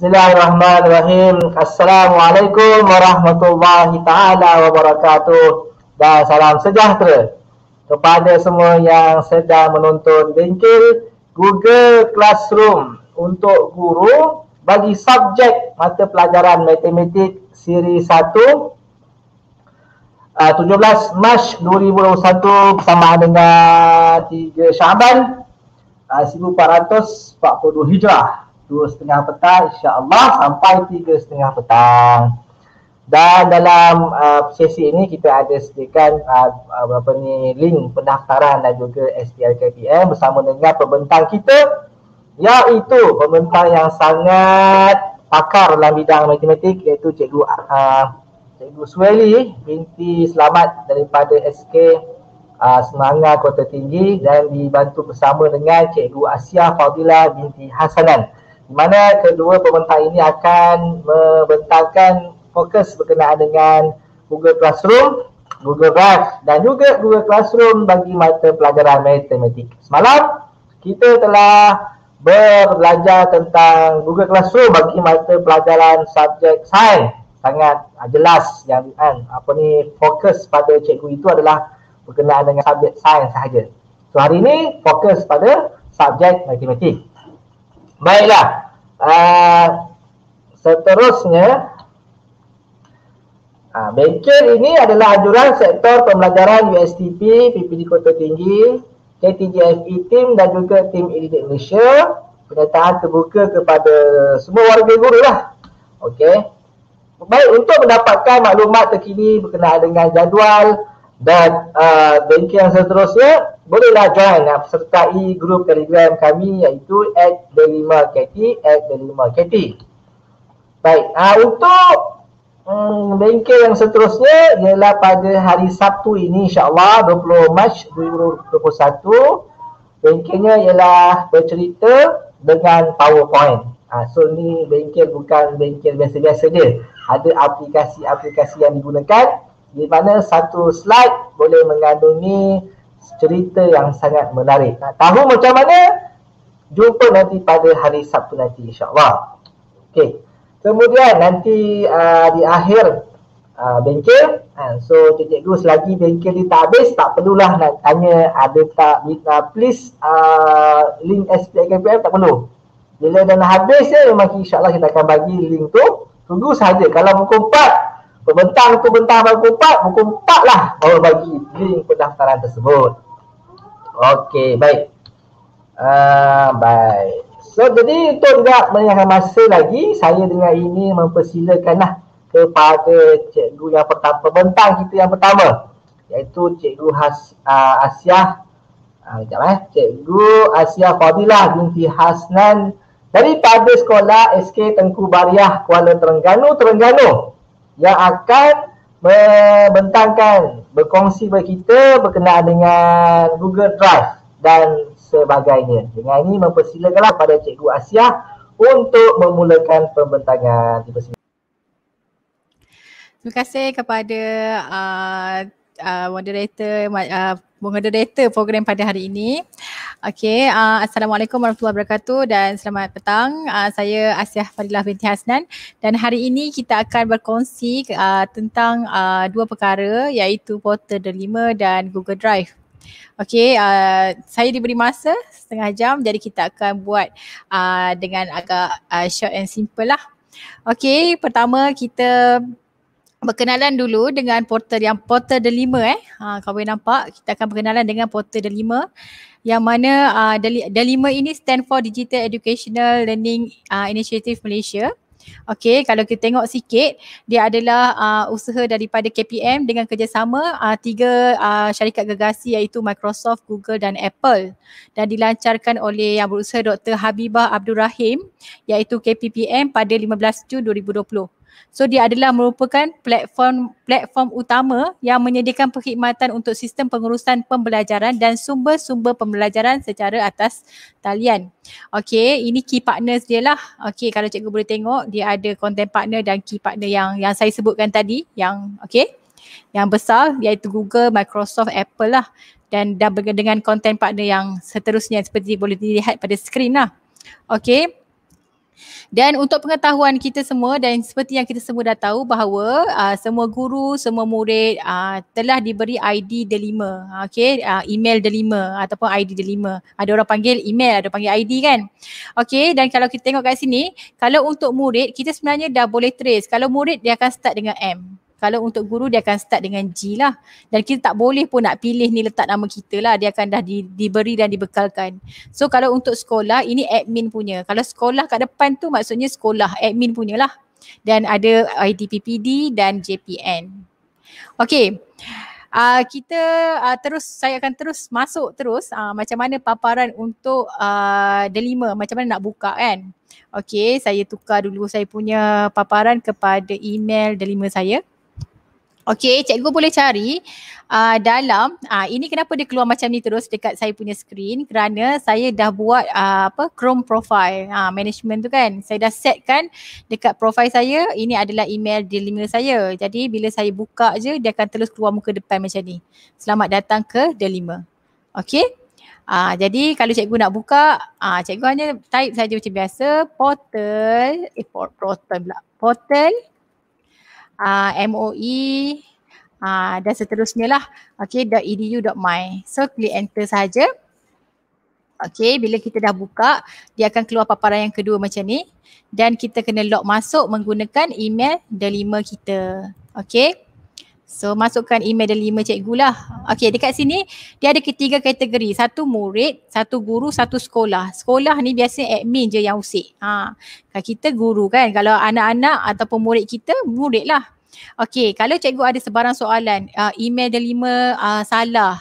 Bismillahirrahmanirrahim. Assalamualaikum warahmatullahi taala wabarakatuh dan salam sejahtera kepada semua yang sedang menonton bengkel Google Classroom untuk guru bagi subjek mata pelajaran matematik siri 1 17 uh, Mac 2021 bersama dengan 3 Syaban 1442 uh, Hijrah dua setengah petang insyaAllah sampai tiga setengah petang dan dalam uh, sesi ini kita ada sediakan uh, berapa uh, ni link pendaftaran dan juga SPRKPM bersama dengan pembentang kita iaitu pembentang yang sangat pakar dalam bidang matematik iaitu Cikgu uh, Cikgu Sueli binti selamat daripada SK uh, Semangat Kota Tinggi dan dibantu bersama dengan Cikgu Asia Fadila binti Hasanan di mana kedua pemerintah ini akan membentangkan fokus berkenaan dengan Google Classroom, Google Drive dan juga Google Classroom bagi mata pelajaran matematik. Semalam kita telah berbelajar tentang Google Classroom bagi mata pelajaran subjek sains. Sangat jelas yang kan, apa ni fokus pada cikgu itu adalah berkenaan dengan subjek sains sahaja. So hari ini fokus pada subjek matematik. Baiklah. Uh, seterusnya, uh, bengkel ini adalah anjuran sektor pembelajaran USTP, PPD Kota Tinggi, KTGFE Team dan juga Team Edit Malaysia. Penyataan terbuka kepada semua warga guru lah. Okey. Baik, untuk mendapatkan maklumat terkini berkenaan dengan jadual dan uh, bengkel yang seterusnya, bolehlah join kan, uh, ah, sertai grup telegram kami iaitu at delima lima KT at the KT baik uh, untuk hmm, bengkel yang seterusnya ialah pada hari Sabtu ini insyaAllah 20 Mac 2021 bengkelnya ialah bercerita dengan powerpoint uh, so ni bengkel bukan bengkel biasa-biasa je ada aplikasi-aplikasi yang digunakan di mana satu slide boleh mengandungi cerita yang sangat menarik. Nak tahu macam mana? Jumpa nanti pada hari Sabtu nanti insyaAllah. Okey. Kemudian nanti uh, di akhir uh, bengkel. Uh, so Cik Gus lagi bengkel ni tak habis. Tak perlulah nak tanya ada tak Mitra. Please uh, link SPKPM tak perlu. Bila dah habis ya memang insyaAllah kita akan bagi link tu. Tunggu saja. Kalau pukul 4 Pembentang tu bentang pukul 4, pukul 4 lah baru bagi link pendaftaran tersebut. Okey, baik. Uh, baik. So, jadi untuk tidak menyayangkan masa lagi, saya dengan ini mempersilakanlah kepada cikgu yang pertama, pembentang kita yang pertama iaitu cikgu Has, uh, ah, Asia uh, ah, sekejap eh, cikgu Asia Fadilah binti Hasnan daripada sekolah SK Tengku Bariah Kuala Terengganu, Terengganu yang akan membentangkan, berkongsi bagi kita berkenaan dengan Google Drive dan sebagainya. Dengan ini mempersilakanlah pada Cikgu Asia untuk memulakan pembentangan. Terima Terima kasih kepada uh, uh, moderator uh, moderator program pada hari ini. Okey, uh, assalamualaikum warahmatullahi wabarakatuh dan selamat petang. Uh, saya Asyah Fadilah binti Hasnan dan hari ini kita akan berkongsi uh, tentang uh, dua perkara iaitu portal delima dan Google Drive. Okey, uh, saya diberi masa setengah jam jadi kita akan buat uh, dengan agak uh, short and simple lah. Okey, pertama kita berkenalan dulu dengan portal yang portal delima eh. Ha, kau boleh nampak kita akan berkenalan dengan portal delima yang mana uh, delima ini stand for Digital Educational Learning uh, Initiative Malaysia. Okey, kalau kita tengok sikit, dia adalah uh, usaha daripada KPM dengan kerjasama uh, tiga uh, syarikat gegasi iaitu Microsoft, Google dan Apple dan dilancarkan oleh yang berusaha Dr. Habibah Abdul Rahim iaitu KPPM pada 15 Jun 2020. So dia adalah merupakan platform platform utama yang menyediakan perkhidmatan untuk sistem pengurusan pembelajaran dan sumber-sumber pembelajaran secara atas talian. Okay, ini key partners dia lah. Okay, kalau cikgu boleh tengok dia ada content partner dan key partner yang yang saya sebutkan tadi yang okay yang besar iaitu Google, Microsoft, Apple lah dan dah dengan content partner yang seterusnya seperti boleh dilihat pada skrin lah. Okay, dan untuk pengetahuan kita semua dan seperti yang kita semua dah tahu bahawa uh, semua guru, semua murid uh, telah diberi ID delima. Okey, uh, email delima ataupun ID delima. Ada orang panggil email, ada orang panggil ID kan? Okey, dan kalau kita tengok kat sini, kalau untuk murid kita sebenarnya dah boleh trace. Kalau murid dia akan start dengan M. Kalau untuk guru dia akan start dengan G lah. Dan kita tak boleh pun nak pilih ni letak nama kita lah. Dia akan dah di, diberi dan dibekalkan. So kalau untuk sekolah ini admin punya. Kalau sekolah kat depan tu maksudnya sekolah admin punya lah. Dan ada IDPPD dan JPN. Okay. Uh, ah, kita uh, terus, saya akan terus masuk terus uh, macam mana paparan untuk uh, delima. Macam mana nak buka kan. Okay, saya tukar dulu saya punya paparan kepada email delima saya. Okay, cikgu boleh cari uh, dalam uh, ini kenapa dia keluar macam ni terus dekat saya punya screen kerana saya dah buat uh, apa Chrome profile uh, management tu kan. Saya dah set kan dekat profile saya ini adalah email delimer saya. Jadi bila saya buka je dia akan terus keluar muka depan macam ni. Selamat datang ke delimer. Okay. Uh, jadi kalau cikgu nak buka, uh, cikgu hanya type saja macam biasa portal, eh, portal pula. Portal uh, ah, MOE uh, ah, dan seterusnya lah. Okay, .edu.my. So klik enter saja. Okay, bila kita dah buka, dia akan keluar paparan yang kedua macam ni. Dan kita kena log masuk menggunakan email delima kita. Okay. So masukkan email dan lima cikgu lah. Okay dekat sini dia ada ketiga kategori. Satu murid, satu guru, satu sekolah. Sekolah ni biasanya admin je yang usik. Ha. Kita guru kan. Kalau anak-anak ataupun murid kita, murid lah. Okay kalau cikgu ada sebarang soalan, uh, email dan lima uh, salah.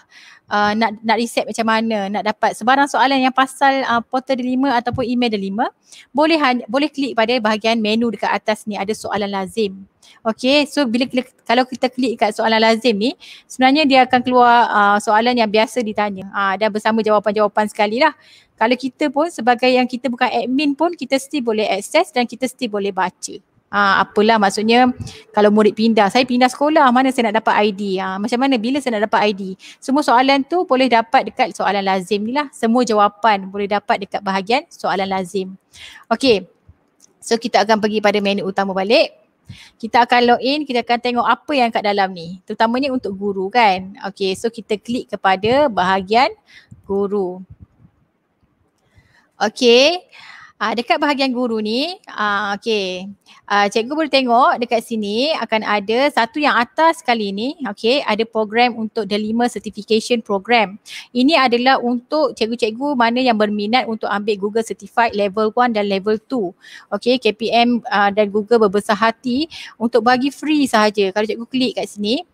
Uh, nak nak reset macam mana nak dapat sebarang soalan yang pasal uh, portal delima ataupun email delima boleh boleh klik pada bahagian menu dekat atas ni ada soalan lazim Okay so bila klik kalau kita klik kat soalan lazim ni sebenarnya dia akan keluar uh, soalan yang biasa ditanya uh, ah, dan bersama jawapan-jawapan sekali lah. Kalau kita pun sebagai yang kita bukan admin pun kita still boleh access dan kita still boleh baca. Ha, apalah maksudnya kalau murid pindah saya pindah sekolah mana saya nak dapat ID ha, ah, macam mana bila saya nak dapat ID semua soalan tu boleh dapat dekat soalan lazim ni lah semua jawapan boleh dapat dekat bahagian soalan lazim Okay, so kita akan pergi pada menu utama balik kita akan log in, kita akan tengok apa yang kat dalam ni. Terutamanya untuk guru kan. Okay, so kita klik kepada bahagian guru. Okay, Uh, dekat bahagian guru ni, uh, ah, okay. Uh, ah, cikgu boleh tengok dekat sini akan ada satu yang atas sekali ni, okay. Ada program untuk delima certification program. Ini adalah untuk cikgu-cikgu mana yang berminat untuk ambil Google Certified Level 1 dan Level 2. Okay, KPM uh, dan Google berbesar hati untuk bagi free sahaja. Kalau cikgu klik kat sini,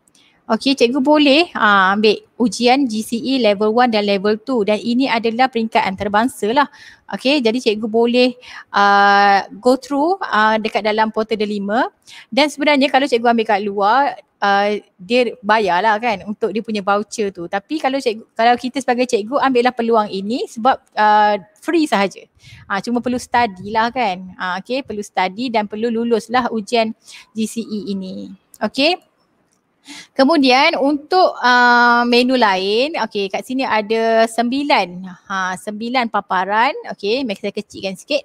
Okey, cikgu boleh uh, ambil ujian GCE level 1 dan level 2 dan ini adalah peringkat antarabangsa lah. Okey, jadi cikgu boleh uh, go through uh, dekat dalam portal delima dan sebenarnya kalau cikgu ambil kat luar, Uh, dia bayarlah kan untuk dia punya voucher tu tapi kalau cikgu kalau kita sebagai cikgu ambillah peluang ini sebab uh, free sahaja uh, cuma perlu study lah kan uh, okay perlu study dan perlu lulus lah ujian GCE ini okay Kemudian untuk uh, menu lain, okey kat sini ada sembilan, ha, sembilan paparan. Okey, mari kita kecilkan sikit.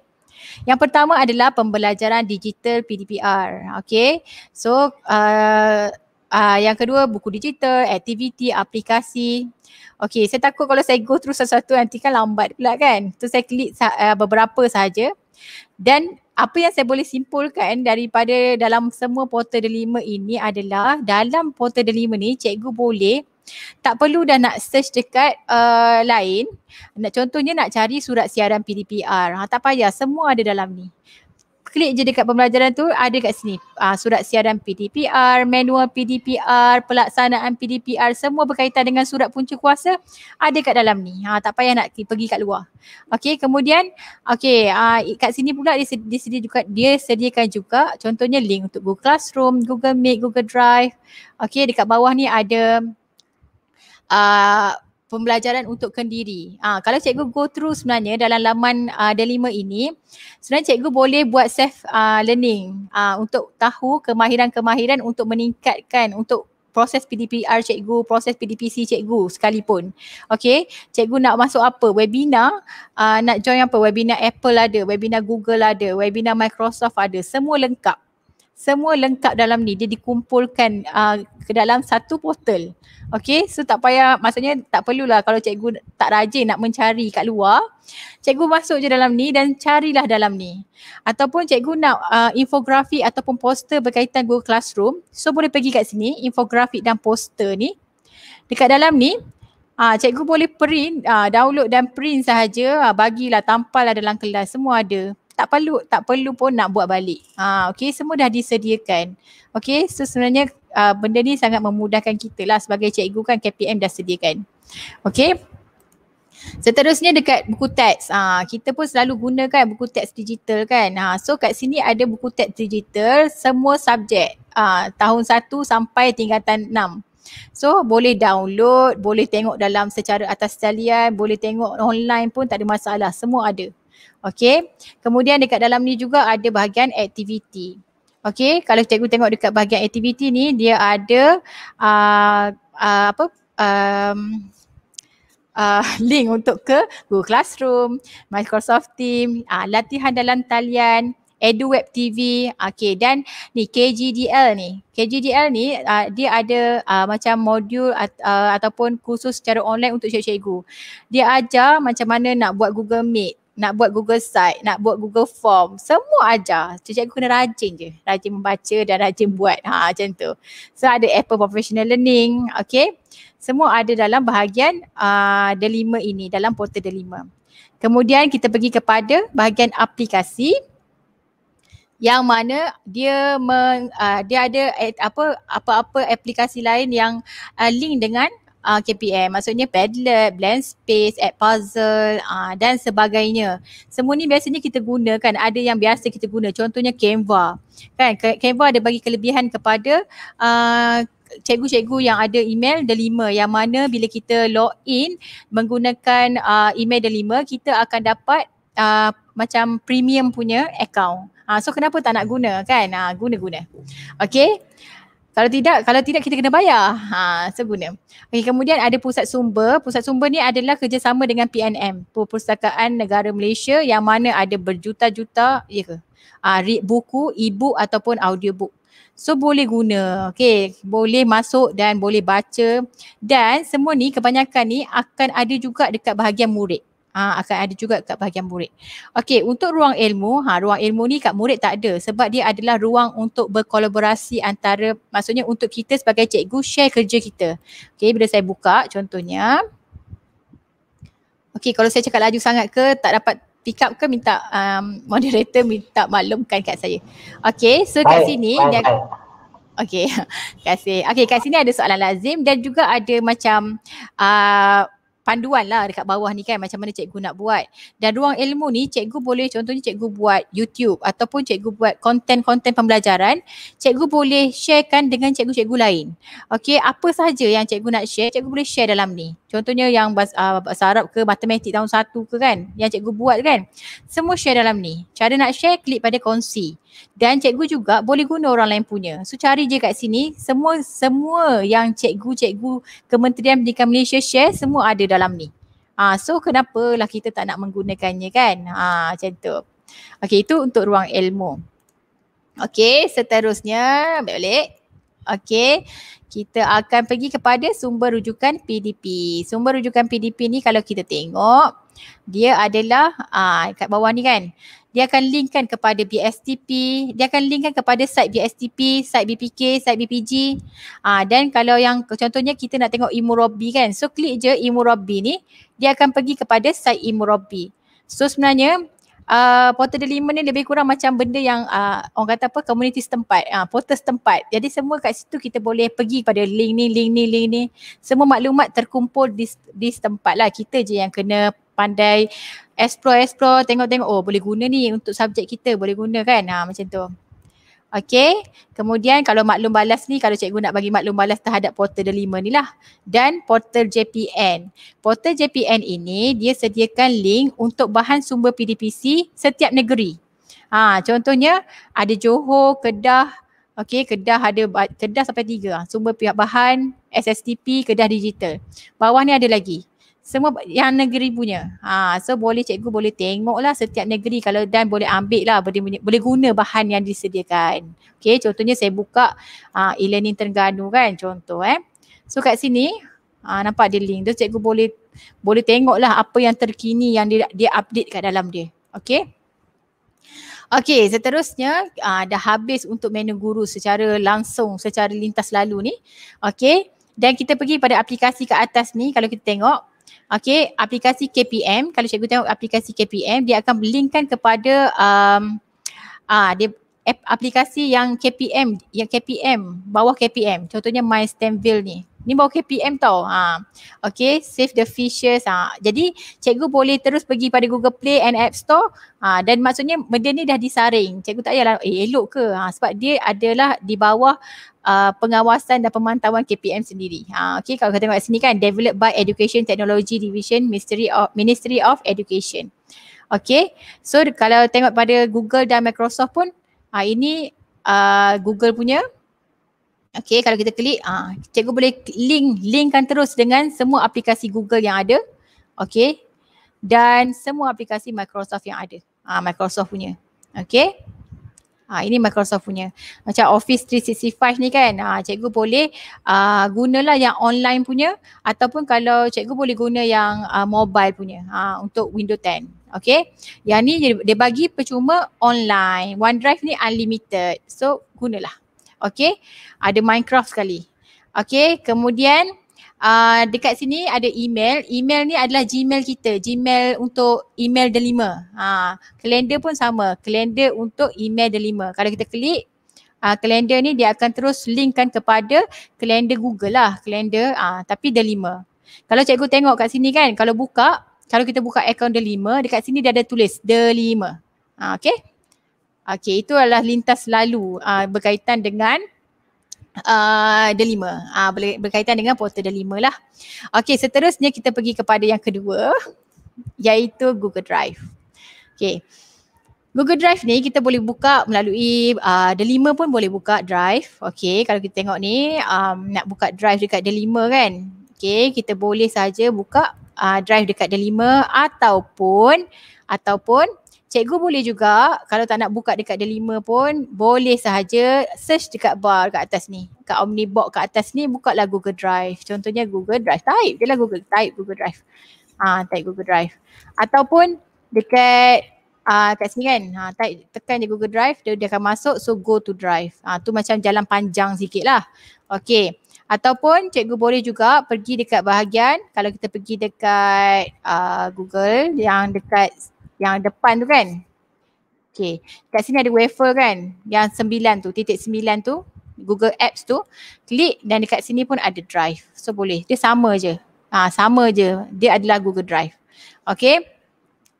Yang pertama adalah pembelajaran digital PDPR. Okey, so uh, uh, yang kedua buku digital, aktiviti, aplikasi. Okey, saya takut kalau saya go through satu-satu nanti kan lambat pula kan. So saya klik uh, beberapa sahaja. Dan apa yang saya boleh simpulkan daripada dalam semua portal delima ini adalah dalam portal delima ni cikgu boleh tak perlu dah nak search dekat uh, lain. Nak contohnya nak cari surat siaran PDPR. Ha, tak payah semua ada dalam ni klik je dekat pembelajaran tu ada kat sini uh, surat siaran PDPR, manual PDPR, pelaksanaan PDPR semua berkaitan dengan surat punca kuasa ada kat dalam ni. Ha, tak payah nak pergi kat luar. Okey kemudian okey uh, kat sini pula dia, sedi- dia, sedi- juga, dia sediakan juga contohnya link untuk Google Classroom, Google Meet, Google Drive. Okey dekat bawah ni ada uh, pembelajaran untuk kendiri. ha, kalau cikgu go through sebenarnya dalam laman uh, ah, Delima ini, sebenarnya cikgu boleh buat self uh, learning uh, untuk tahu kemahiran-kemahiran untuk meningkatkan untuk proses PDPR cikgu, proses PDPC cikgu sekalipun. Okay, cikgu nak masuk apa? Webinar, uh, nak join apa? Webinar Apple ada, webinar Google ada, webinar Microsoft ada, semua lengkap semua lengkap dalam ni. Dia dikumpulkan uh, ke dalam satu portal. Okay, so tak payah, maksudnya tak perlulah kalau cikgu tak rajin nak mencari kat luar. Cikgu masuk je dalam ni dan carilah dalam ni. Ataupun cikgu nak uh, infografik ataupun poster berkaitan Google Classroom. So boleh pergi kat sini, infografik dan poster ni. Dekat dalam ni, Ah, cikgu boleh print, ah, download dan print sahaja, ah, bagilah, tampal lah dalam kelas, semua ada tak perlu tak perlu pun nak buat balik. Ha okey semua dah disediakan. Okay, so sebenarnya uh, benda ni sangat memudahkan kita lah sebagai cikgu kan KPM dah sediakan. Okay. Seterusnya dekat buku teks, ha, kita pun selalu gunakan buku teks digital kan. Ha, so kat sini ada buku teks digital semua subjek ha, tahun 1 sampai tingkatan 6. So boleh download, boleh tengok dalam secara atas talian, boleh tengok online pun tak ada masalah. Semua ada. Okay. Kemudian dekat dalam ni juga ada bahagian aktiviti. Okay. Kalau cikgu tengok dekat bahagian aktiviti ni dia ada uh, uh, apa um, uh, link untuk ke Google Classroom, Microsoft Team, uh, latihan dalam talian, EduWeb TV. Okay. Dan ni KGDL ni. KGDL ni uh, dia ada uh, macam modul at, uh, ataupun kursus secara online untuk cikgu. Dia ajar macam mana nak buat Google Meet nak buat Google site, nak buat Google form, semua ajar. Cik cikgu kena rajin je. Rajin membaca dan rajin buat. Ha macam tu. So ada Apple Professional Learning, okay. Semua ada dalam bahagian uh, delima uh, ini, dalam portal delima. Kemudian kita pergi kepada bahagian aplikasi yang mana dia meng, uh, dia ada apa apa-apa aplikasi lain yang uh, link dengan uh, ah, KPM maksudnya Padlet, Blend Space, Add Puzzle uh, dan sebagainya. Semua ni biasanya kita gunakan ada yang biasa kita guna contohnya Canva. Kan Canva ada bagi kelebihan kepada uh, cikgu-cikgu yang ada email delima yang mana bila kita log in menggunakan uh, email delima kita akan dapat uh, macam premium punya account. Uh, so kenapa tak nak guna kan? Uh, guna-guna. Okay. Kalau tidak, kalau tidak kita kena bayar. Ha, seguna. Okay, kemudian ada pusat sumber. Pusat sumber ni adalah kerjasama dengan PNM, Perpustakaan Negara Malaysia yang mana ada berjuta-juta, ya ke? Ha, buku, e-book ataupun audiobook. So boleh guna. Okay, boleh masuk dan boleh baca. Dan semua ni kebanyakan ni akan ada juga dekat bahagian murid. Ha, akan ada juga kat bahagian murid. Okey, untuk ruang ilmu, ha, ruang ilmu ni kat murid tak ada sebab dia adalah ruang untuk berkolaborasi antara, maksudnya untuk kita sebagai cikgu share kerja kita. Okey, bila saya buka contohnya. Okey, kalau saya cakap laju sangat ke, tak dapat pick up ke, minta um, moderator minta maklumkan kat saya. Okey, so kat bye, sini bye, dia... Bye. Okey, kasih. Okey, kat sini ada soalan lazim dan juga ada macam uh, panduan lah dekat bawah ni kan macam mana cikgu nak buat. Dan ruang ilmu ni cikgu boleh contohnya cikgu buat YouTube ataupun cikgu buat konten-konten pembelajaran, cikgu boleh sharekan dengan cikgu-cikgu lain. Okey, apa sahaja yang cikgu nak share, cikgu boleh share dalam ni. Contohnya yang ah, bahasa Arab ke matematik tahun satu ke kan, yang cikgu buat kan. Semua share dalam ni. Cara nak share, klik pada kongsi dan cikgu juga boleh guna orang lain punya. So cari je kat sini semua semua yang cikgu-cikgu Kementerian Pendidikan Malaysia share semua ada dalam ni. Ha, so kenapalah kita tak nak menggunakannya kan? Ha, macam tu. Okay itu untuk ruang ilmu. Okay seterusnya balik-balik. Okay kita akan pergi kepada sumber rujukan PDP. Sumber rujukan PDP ni kalau kita tengok dia adalah aa, ah, kat bawah ni kan dia akan linkkan kepada BSTP, dia akan linkkan kepada site BSTP, site BPK, site BPG. Ah dan kalau yang contohnya kita nak tengok Imurobi kan. So klik je Imurobi ni, dia akan pergi kepada site Imurobi. So sebenarnya Uh, portal delima ni lebih kurang macam benda yang uh, orang kata apa community setempat, uh, portal setempat. Jadi semua kat situ kita boleh pergi pada link ni, link ni, link ni. Semua maklumat terkumpul di, di setempat lah. Kita je yang kena pandai explore explore tengok-tengok oh boleh guna ni untuk subjek kita boleh guna kan ha macam tu Okay, kemudian kalau maklum balas ni kalau cikgu nak bagi maklum balas terhadap portal delima ni lah dan portal JPN. Portal JPN ini dia sediakan link untuk bahan sumber PDPC setiap negeri. Ha, contohnya ada Johor, Kedah, okay, Kedah ada Kedah sampai tiga ha, sumber pihak bahan SSTP Kedah Digital. Bawah ni ada lagi semua yang negeri punya. Ha, so boleh cikgu boleh tengok lah setiap negeri kalau dan boleh ambil lah boleh, boleh guna bahan yang disediakan. Okay contohnya saya buka ha, e-learning Terengganu kan contoh eh. So kat sini ha, nampak dia link. Jadi cikgu boleh boleh tengok lah apa yang terkini yang dia, dia update kat dalam dia. Okay. Okay seterusnya ha, dah habis untuk menu guru secara langsung secara lintas lalu ni. Okay. Dan kita pergi pada aplikasi ke atas ni kalau kita tengok Okay, aplikasi KPM, kalau cikgu tengok aplikasi KPM, dia akan linkkan kepada um, ah, dia aplikasi yang KPM, yang KPM, bawah KPM. Contohnya My Stemville ni. Ni baru KPM tau. Ha. Okay, save the fishes. Ha. Jadi cikgu boleh terus pergi pada Google Play and App Store ha. dan maksudnya benda ni dah disaring. Cikgu tak payahlah eh, elok ke ha. sebab dia adalah di bawah uh, pengawasan dan pemantauan KPM sendiri. Ha. Okay, kalau kita tengok sini kan developed by Education Technology Division Ministry of, Ministry of Education. Okay, so kalau tengok pada Google dan Microsoft pun ha, ini uh, Google punya Okay kalau kita klik uh, cikgu boleh link linkkan terus dengan semua aplikasi Google yang ada. Okay dan semua aplikasi Microsoft yang ada. Uh, Microsoft punya. Okay. Uh, ah, ini Microsoft punya. Macam Office 365 ni kan uh, cikgu boleh uh, gunalah yang online punya ataupun kalau cikgu boleh guna yang uh, mobile punya uh, untuk Windows 10. Okay. Yang ni dia bagi percuma online. OneDrive ni unlimited. So gunalah. Okay. Ada Minecraft sekali. Okay. Kemudian uh, dekat sini ada email. Email ni adalah Gmail kita. Gmail untuk email delima. Ha. Kalender pun sama. Kalender untuk email delima. Kalau kita klik Uh, kalender ni dia akan terus linkkan kepada kalender Google lah. Kalender uh, tapi delima. Kalau cikgu tengok kat sini kan kalau buka, kalau kita buka akaun delima dekat sini dia ada tulis delima. Uh, ah, okay. Okay, itu adalah lintas lalu uh, berkaitan dengan Uh, delima. Uh, berkaitan dengan portal delima lah. Okay seterusnya kita pergi kepada yang kedua iaitu Google Drive. Okay Google Drive ni kita boleh buka melalui uh, delima pun boleh buka drive. Okay kalau kita tengok ni um, nak buka drive dekat delima kan. Okay kita boleh saja buka uh, drive dekat delima ataupun ataupun Cikgu boleh juga kalau tak nak buka dekat delima pun boleh sahaja search dekat bar kat atas ni. Kat Omnibox kat atas ni buka lah Google Drive. Contohnya Google Drive. Type je lah Google. Type Google Drive. Ah, type Google Drive. Ataupun dekat ah uh, kat sini kan. Ha, type, tekan je Google Drive dia, dia akan masuk so go to Drive. ha, tu macam jalan panjang sikit lah. Okay. Ataupun cikgu boleh juga pergi dekat bahagian kalau kita pergi dekat uh, Google yang dekat yang depan tu kan. Okay. Kat sini ada wafer kan. Yang sembilan tu, titik sembilan tu. Google Apps tu. Klik dan dekat sini pun ada drive. So boleh. Dia sama je. Ha, sama je. Dia adalah Google Drive. Okay.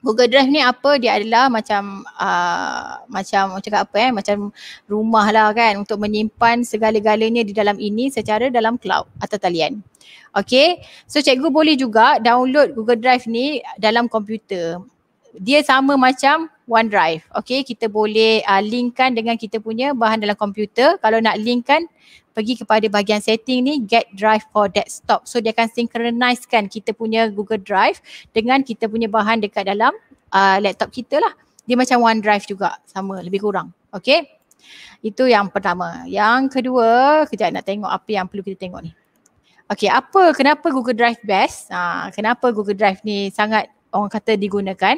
Google Drive ni apa? Dia adalah macam uh, macam macam apa eh? Macam rumah lah kan untuk menyimpan segala-galanya di dalam ini secara dalam cloud atau talian. Okay. So cikgu boleh juga download Google Drive ni dalam komputer dia sama macam OneDrive. Okay, kita boleh uh, linkkan dengan kita punya bahan dalam komputer. Kalau nak linkkan, pergi kepada bahagian setting ni, get drive for desktop. So, dia akan synchronize kita punya Google Drive dengan kita punya bahan dekat dalam uh, laptop kita lah. Dia macam OneDrive juga, sama lebih kurang. Okay, itu yang pertama. Yang kedua, kejap nak tengok apa yang perlu kita tengok ni. Okay, apa, kenapa Google Drive best? Ha, kenapa Google Drive ni sangat orang kata digunakan.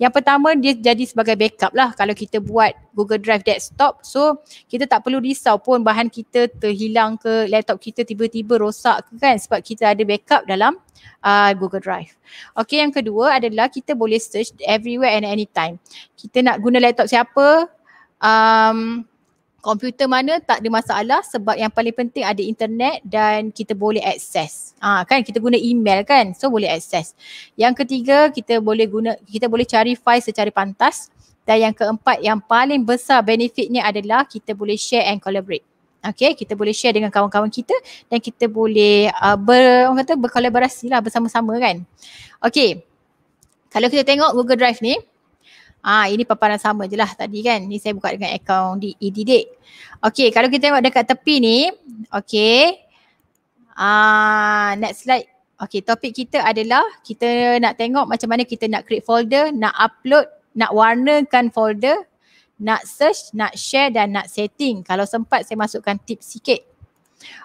Yang pertama dia jadi sebagai backup lah kalau kita buat Google Drive desktop. So kita tak perlu risau pun bahan kita terhilang ke laptop kita tiba-tiba rosak ke kan sebab kita ada backup dalam uh, Google Drive. Okay yang kedua adalah kita boleh search everywhere and anytime. Kita nak guna laptop siapa, um, komputer mana tak ada masalah sebab yang paling penting ada internet dan kita boleh akses. Ah ha, kan kita guna email kan so boleh akses. Yang ketiga kita boleh guna kita boleh cari file secara pantas dan yang keempat yang paling besar benefitnya adalah kita boleh share and collaborate. Okay kita boleh share dengan kawan-kawan kita dan kita boleh uh, ber, orang kata berkolaborasi lah bersama-sama kan. Okay kalau kita tengok Google Drive ni Ah, ini paparan sama je lah tadi kan. Ni saya buka dengan akaun di edidik. Okay, kalau kita tengok dekat tepi ni. Okay. Ah, next slide. Okay, topik kita adalah kita nak tengok macam mana kita nak create folder, nak upload, nak warnakan folder, nak search, nak share dan nak setting. Kalau sempat saya masukkan tip sikit.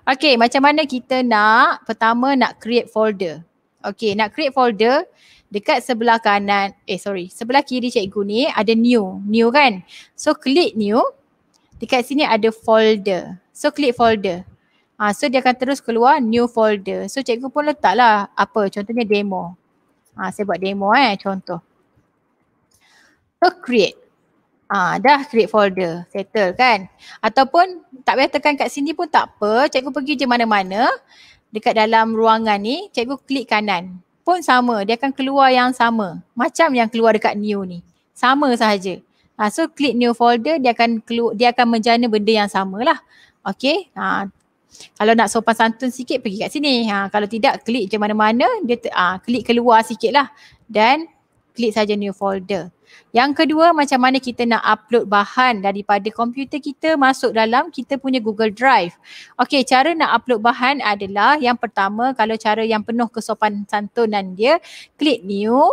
Okay, macam mana kita nak pertama nak create folder. Okay, nak create folder, dekat sebelah kanan eh sorry sebelah kiri cikgu ni ada new new kan so klik new dekat sini ada folder so klik folder ha, so dia akan terus keluar new folder so cikgu pun letaklah apa contohnya demo ha, saya buat demo eh contoh so create Ah, dah create folder, settle kan. Ataupun tak payah tekan kat sini pun tak apa. Cikgu pergi je mana-mana dekat dalam ruangan ni, cikgu klik kanan pun sama. Dia akan keluar yang sama. Macam yang keluar dekat new ni. Sama sahaja. Ha, so klik new folder dia akan keluar, dia akan menjana benda yang sama lah. Okay. Ha, kalau nak sopan santun sikit pergi kat sini. Ha, kalau tidak klik je mana-mana dia ha, klik keluar sikit lah. Dan klik saja new folder. Yang kedua macam mana kita nak upload bahan daripada komputer kita masuk dalam kita punya Google Drive. Okey, cara nak upload bahan adalah yang pertama kalau cara yang penuh kesopan santunan dia, klik new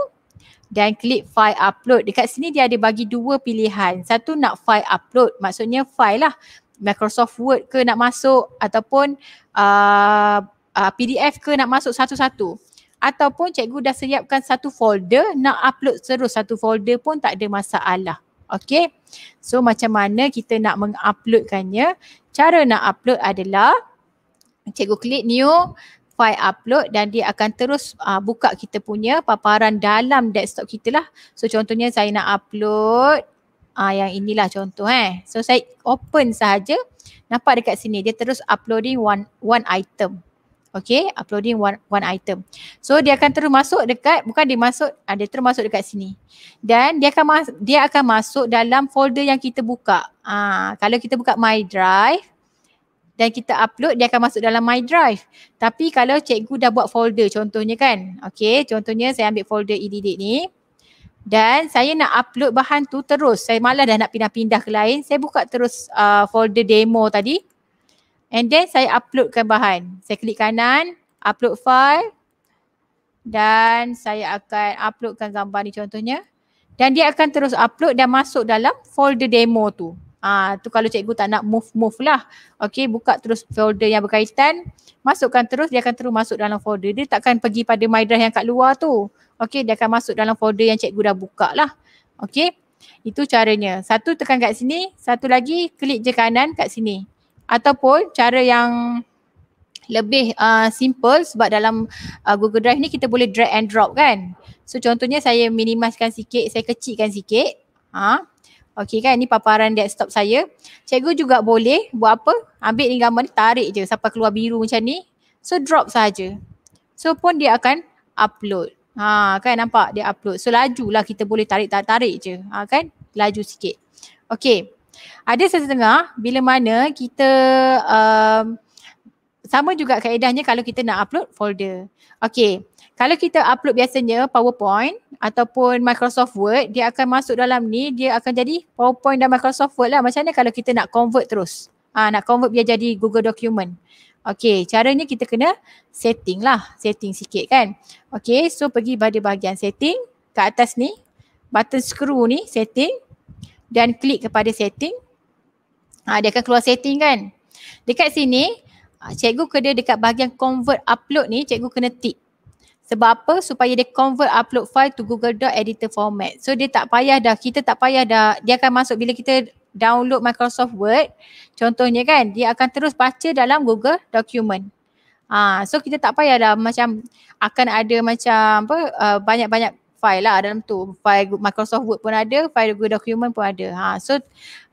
dan klik file upload. Dekat sini dia ada bagi dua pilihan. Satu nak file upload, maksudnya file lah. Microsoft Word ke nak masuk ataupun uh, uh, PDF ke nak masuk satu-satu ataupun cikgu dah siapkan satu folder nak upload terus satu folder pun tak ada masalah. Okay. So macam mana kita nak menguploadkannya? Cara nak upload adalah cikgu klik new file upload dan dia akan terus uh, buka kita punya paparan dalam desktop kita lah. So contohnya saya nak upload uh, yang inilah contoh eh. So saya open sahaja. Nampak dekat sini dia terus uploading one one item. Okay uploading one one item. So dia akan terus masuk dekat bukan dia masuk ada ah, uh, terus masuk dekat sini. Dan dia akan mas, dia akan masuk dalam folder yang kita buka. uh, kalau kita buka My Drive dan kita upload dia akan masuk dalam My Drive. Tapi kalau cikgu dah buat folder contohnya kan. Okay contohnya saya ambil folder edit ni. Dan saya nak upload bahan tu terus. Saya malah dah nak pindah-pindah ke lain. Saya buka terus uh, folder demo tadi. And then saya uploadkan bahan. Saya klik kanan, upload file. Dan saya akan uploadkan gambar ni contohnya. Dan dia akan terus upload dan masuk dalam folder demo tu. Ah, tu kalau cikgu tak nak move-move lah. Okay, buka terus folder yang berkaitan. Masukkan terus, dia akan terus masuk dalam folder. Dia takkan pergi pada My Drive yang kat luar tu. Okay, dia akan masuk dalam folder yang cikgu dah buka lah. Okay, itu caranya. Satu tekan kat sini, satu lagi klik je kanan kat sini ataupun cara yang lebih uh, simple sebab dalam uh, Google Drive ni kita boleh drag and drop kan. So contohnya saya minimaskan sikit, saya kecilkan sikit. Ha. Okey kan ni paparan desktop saya. Cikgu juga boleh buat apa? Ambil ni gambar ni tarik je sampai keluar biru macam ni. So drop saja. So pun dia akan upload. Ha kan nampak dia upload. So lajulah kita boleh tarik tarik, tarik je. Ha kan? Laju sikit. Okey. Ada setengah bila mana kita um, sama juga kaedahnya kalau kita nak upload folder. Okey. kalau kita upload biasanya PowerPoint ataupun Microsoft Word, dia akan masuk dalam ni, dia akan jadi PowerPoint dan Microsoft Word lah. Macam mana kalau kita nak convert terus? ha, nak convert dia jadi Google Document. Okay, caranya kita kena setting lah. Setting sikit kan. Okey. so pergi pada bahagian setting. Kat atas ni, button screw ni setting dan klik kepada setting. Ha, dia akan keluar setting kan. Dekat sini, ah, cikgu kena dekat bahagian convert upload ni, cikgu kena tick. Sebab apa? Supaya dia convert upload file to Google Doc Editor Format. So dia tak payah dah, kita tak payah dah, dia akan masuk bila kita download Microsoft Word. Contohnya kan, dia akan terus baca dalam Google Document. Ha, so kita tak payah dah macam akan ada macam apa banyak-banyak file lah dalam tu. File Microsoft Word pun ada, file Google Document pun ada. Ha, so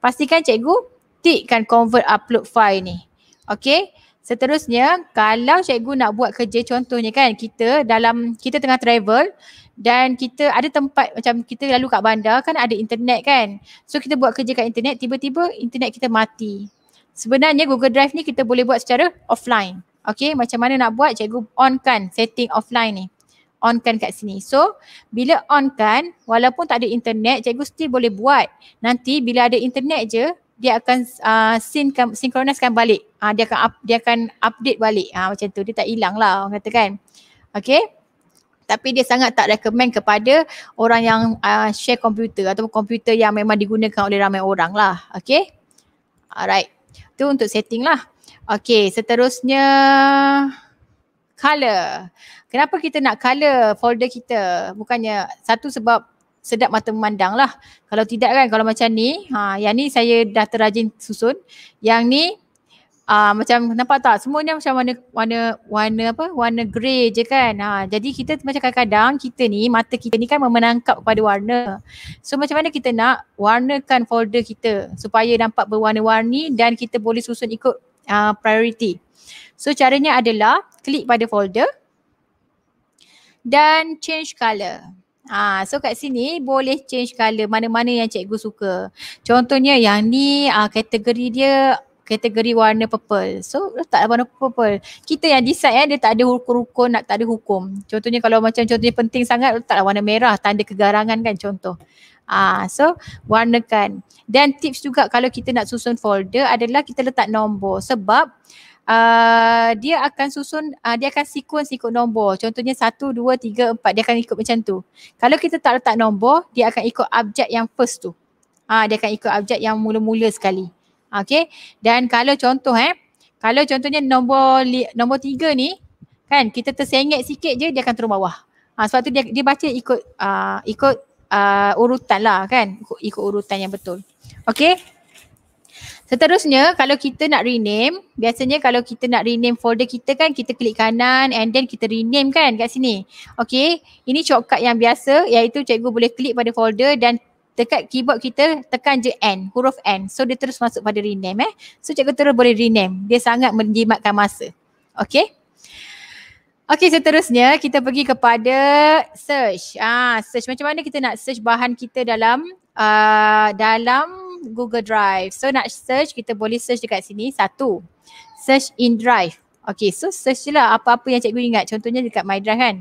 pastikan cikgu tickkan convert upload file ni. Okay. Seterusnya, kalau cikgu nak buat kerja contohnya kan kita dalam kita tengah travel dan kita ada tempat macam kita lalu kat bandar kan ada internet kan. So kita buat kerja kat internet, tiba-tiba internet kita mati. Sebenarnya Google Drive ni kita boleh buat secara offline. Okay macam mana nak buat cikgu on kan setting offline ni onkan kat sini. So bila onkan walaupun tak ada internet cikgu still boleh buat. Nanti bila ada internet je dia akan uh, ah, sinkan, synchronizekan balik. Uh, dia akan up, dia akan update balik. Uh, macam tu dia tak hilang lah orang kata kan. Okay. Tapi dia sangat tak recommend kepada orang yang uh, share komputer atau komputer yang memang digunakan oleh ramai orang lah. Okay. Alright. Itu untuk setting lah. Okay seterusnya color. Kenapa kita nak color folder kita? Bukannya satu sebab sedap mata memandang lah. Kalau tidak kan kalau macam ni, ha, yang ni saya dah terajin susun. Yang ni Uh, macam nampak tak semuanya macam warna warna warna apa warna grey je kan ha jadi kita macam kadang-kadang kita ni mata kita ni kan memenangkap pada warna so macam mana kita nak warnakan folder kita supaya nampak berwarna-warni dan kita boleh susun ikut uh, priority so caranya adalah klik pada folder dan change color. Ha, so kat sini boleh change color mana-mana yang cikgu suka. Contohnya yang ni uh, kategori dia kategori warna purple. So letak warna purple. Kita yang decide ya, dia tak ada rukun-rukun, nak tak ada hukum. Contohnya kalau macam contohnya penting sangat letaklah warna merah tanda kegarangan kan contoh. Ah, so warnakan. Dan tips juga kalau kita nak susun folder adalah kita letak nombor sebab uh, dia akan susun, uh, dia akan sequence ikut nombor. Contohnya satu, dua, tiga, empat. Dia akan ikut macam tu. Kalau kita tak letak nombor, dia akan ikut abjad yang first tu. Uh, dia akan ikut abjad yang mula-mula sekali. Okay. Dan kalau contoh eh, kalau contohnya nombor nombor tiga ni, kan kita tersengit sikit je, dia akan turun bawah. Ha, sebab tu dia, dia baca ikut uh, ikut uh, urutan lah kan. Ikut, ikut urutan yang betul. Okay. Seterusnya kalau kita nak rename, biasanya kalau kita nak rename folder kita kan kita klik kanan and then kita rename kan kat sini. Okay, ini shortcut yang biasa iaitu cikgu boleh klik pada folder dan dekat keyboard kita tekan je N, huruf N. So dia terus masuk pada rename eh. So cikgu terus boleh rename. Dia sangat menjimatkan masa. Okay. Okay seterusnya kita pergi kepada search. Ah search macam mana kita nak search bahan kita dalam uh, dalam Google Drive. So nak search, kita boleh search dekat sini. Satu, search in Drive. Okay, so search je lah apa-apa yang cikgu ingat. Contohnya dekat My Drive kan.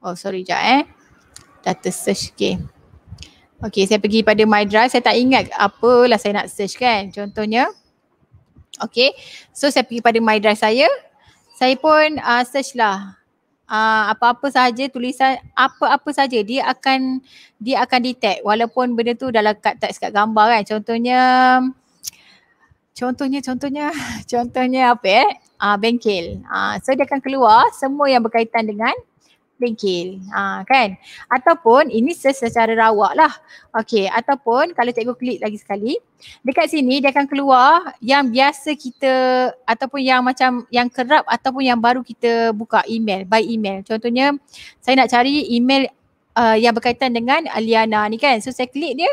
Oh, sorry sekejap eh. Data search, okay. Okay, saya pergi pada My Drive. Saya tak ingat apalah saya nak search kan. Contohnya, okay. So, saya pergi pada My Drive saya. Saya pun uh, search lah uh, apa-apa saja tulisan apa-apa saja dia akan dia akan detect walaupun benda tu dalam kat teks kat gambar kan contohnya contohnya contohnya contohnya apa eh uh, bengkel uh, so dia akan keluar semua yang berkaitan dengan bengkel. Ha, ah, kan? Ataupun ini secara rawak lah. Okey. Ataupun kalau cikgu klik lagi sekali. Dekat sini dia akan keluar yang biasa kita ataupun yang macam yang kerap ataupun yang baru kita buka email. By email. Contohnya saya nak cari email uh, yang berkaitan dengan Aliana ni kan. So saya klik dia.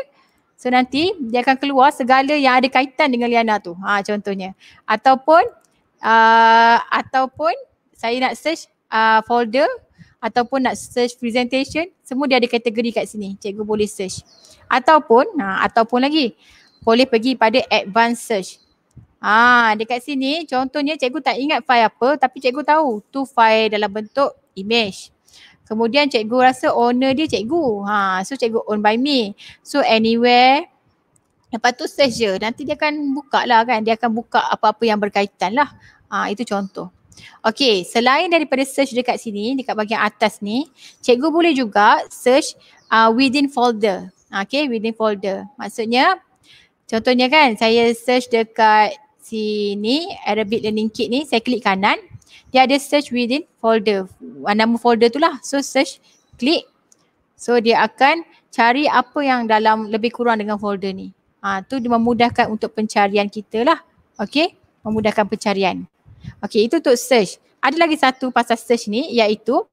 So nanti dia akan keluar segala yang ada kaitan dengan Aliana tu. Ha, contohnya. Ataupun uh, ataupun saya nak search uh, folder ataupun nak search presentation semua dia ada kategori kat sini cikgu boleh search ataupun ha, ataupun lagi boleh pergi pada advanced search ha, dekat sini contohnya cikgu tak ingat file apa tapi cikgu tahu tu file dalam bentuk image kemudian cikgu rasa owner dia cikgu ha, so cikgu owned by me so anywhere Lepas tu search je. Nanti dia akan buka lah kan. Dia akan buka apa-apa yang berkaitan lah. Ha, itu contoh. Okey, selain daripada search dekat sini, dekat bahagian atas ni, cikgu boleh juga search uh, within folder. Okey, within folder. Maksudnya, contohnya kan saya search dekat sini, Arabic Learning Kit ni, saya klik kanan. Dia ada search within folder. Nama folder tu lah. So, search, klik. So, dia akan cari apa yang dalam lebih kurang dengan folder ni. Ha, tu memudahkan untuk pencarian kita lah. Okey, memudahkan pencarian. Okay itu untuk search. Ada lagi satu pasal search ni iaitu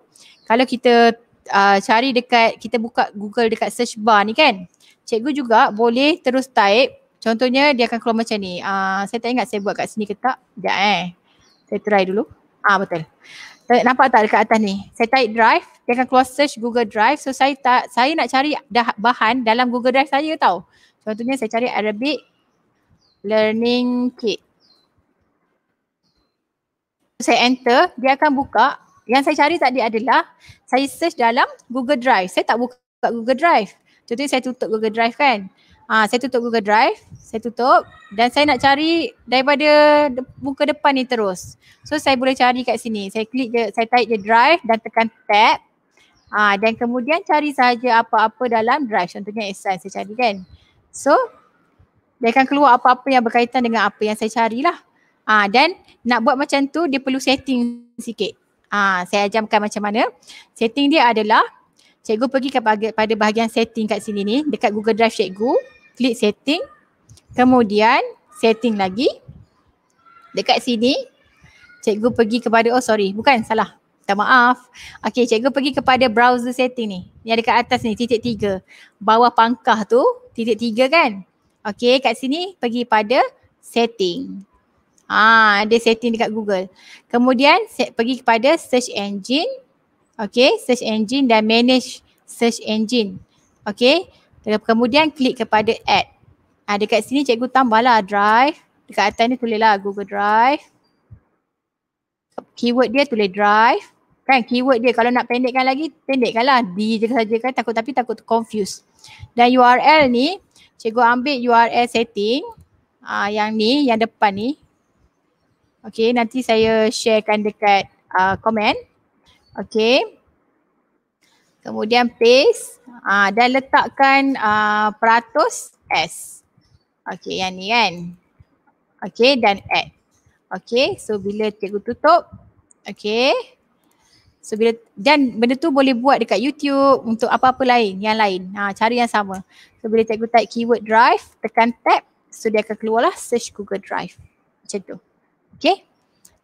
kalau kita uh, cari dekat kita buka Google dekat search bar ni kan. Cikgu juga boleh terus type. Contohnya dia akan keluar macam ni. Uh, saya tak ingat saya buat kat sini ke tak. Sekejap eh. Saya try dulu. Ah betul. Nampak tak dekat atas ni? Saya type drive, dia akan keluar search Google Drive. So saya tak saya nak cari dah bahan dalam Google Drive saya tau. Contohnya saya cari Arabic learning kit saya enter, dia akan buka. Yang saya cari tadi adalah saya search dalam Google Drive. Saya tak buka kat Google Drive. Contohnya saya tutup Google Drive kan. Ha, saya tutup Google Drive, saya tutup dan saya nak cari daripada de- muka depan ni terus. So saya boleh cari kat sini. Saya klik je, saya type je drive dan tekan tab. Ha, dan kemudian cari saja apa-apa dalam drive. Contohnya Excel saya cari kan. So dia akan keluar apa-apa yang berkaitan dengan apa yang saya carilah. Ah ha, dan nak buat macam tu dia perlu setting sikit. Ah ha, saya ajamkan macam mana. Setting dia adalah cikgu pergi kepada pada bahagian setting kat sini ni dekat Google Drive cikgu, klik setting. Kemudian setting lagi dekat sini cikgu pergi kepada oh sorry bukan salah. Minta maaf. Okey cikgu pergi kepada browser setting ni. Yang dekat atas ni titik tiga. Bawah pangkah tu titik tiga kan. Okey kat sini pergi pada setting. Ha, ada setting dekat Google. Kemudian set, pergi kepada search engine. Okay, search engine dan manage search engine. Okay, kemudian klik kepada add. Ha, dekat sini cikgu tambahlah drive. Dekat atas ni tulislah Google Drive. Keyword dia tulis drive. Kan keyword dia kalau nak pendekkan lagi, pendekkanlah. D je saja kan takut tapi takut confuse. Dan URL ni, cikgu ambil URL setting. Ah yang ni, yang depan ni, Okay, nanti saya sharekan dekat uh, komen. Okay. Kemudian paste uh, dan letakkan uh, peratus S. Okay, yang ni kan. Okay, dan add. Okay, so bila cikgu tutup. Okay. So bila, dan benda tu boleh buat dekat YouTube untuk apa-apa lain, yang lain. Ha, cara yang sama. So bila cikgu type keyword drive, tekan tab. So dia akan keluarlah search Google Drive. Macam tu. Okay.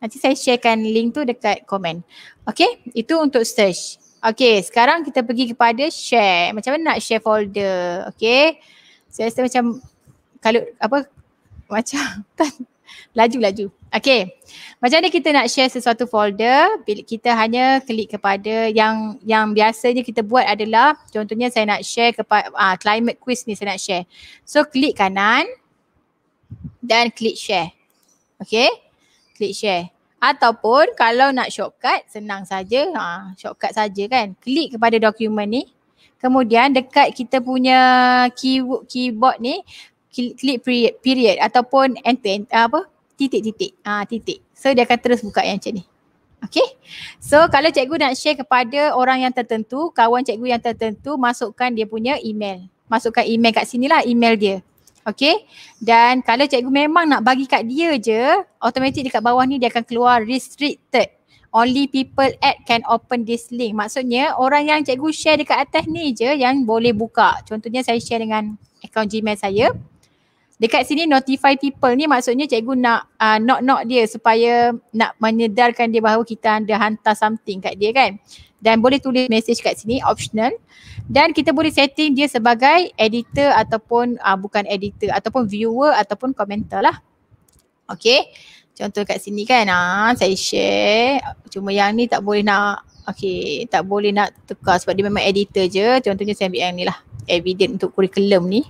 Nanti saya sharekan link tu dekat komen. Okay. Itu untuk search. Okay. Sekarang kita pergi kepada share. Macam mana nak share folder. Okay. Saya rasa macam kalau apa macam kan, laju-laju. Okay. Macam mana kita nak share sesuatu folder bila kita hanya klik kepada yang yang biasanya kita buat adalah contohnya saya nak share kepada uh, climate quiz ni saya nak share. So klik kanan dan klik share. Okay klik share ataupun kalau nak shortcut senang saja ha shortcut saja kan klik kepada dokumen ni kemudian dekat kita punya keyboard keyboard ni klik period, period ataupun enter, enter apa titik-titik ha titik so dia akan terus buka yang macam ni Okay. So kalau cikgu nak share kepada orang yang tertentu, kawan cikgu yang tertentu masukkan dia punya email. Masukkan email kat sini lah email dia. Okay. Dan kalau cikgu memang nak bagi kat dia je, automatic dekat bawah ni dia akan keluar restricted. Only people at can open this link. Maksudnya orang yang cikgu share dekat atas ni je yang boleh buka. Contohnya saya share dengan akaun Gmail saya dekat sini notify people ni maksudnya cikgu nak uh, knock-knock dia supaya nak menyedarkan dia bahawa kita ada hantar something kat dia kan. Dan boleh tulis message kat sini optional. Dan kita boleh setting dia sebagai editor ataupun uh, bukan editor ataupun viewer ataupun commenter lah. Okay. Contoh kat sini kan. Ha, saya share. Cuma yang ni tak boleh nak Okay, tak boleh nak tukar sebab dia memang editor je. Contohnya saya ambil yang ni lah. Evident untuk curriculum ni.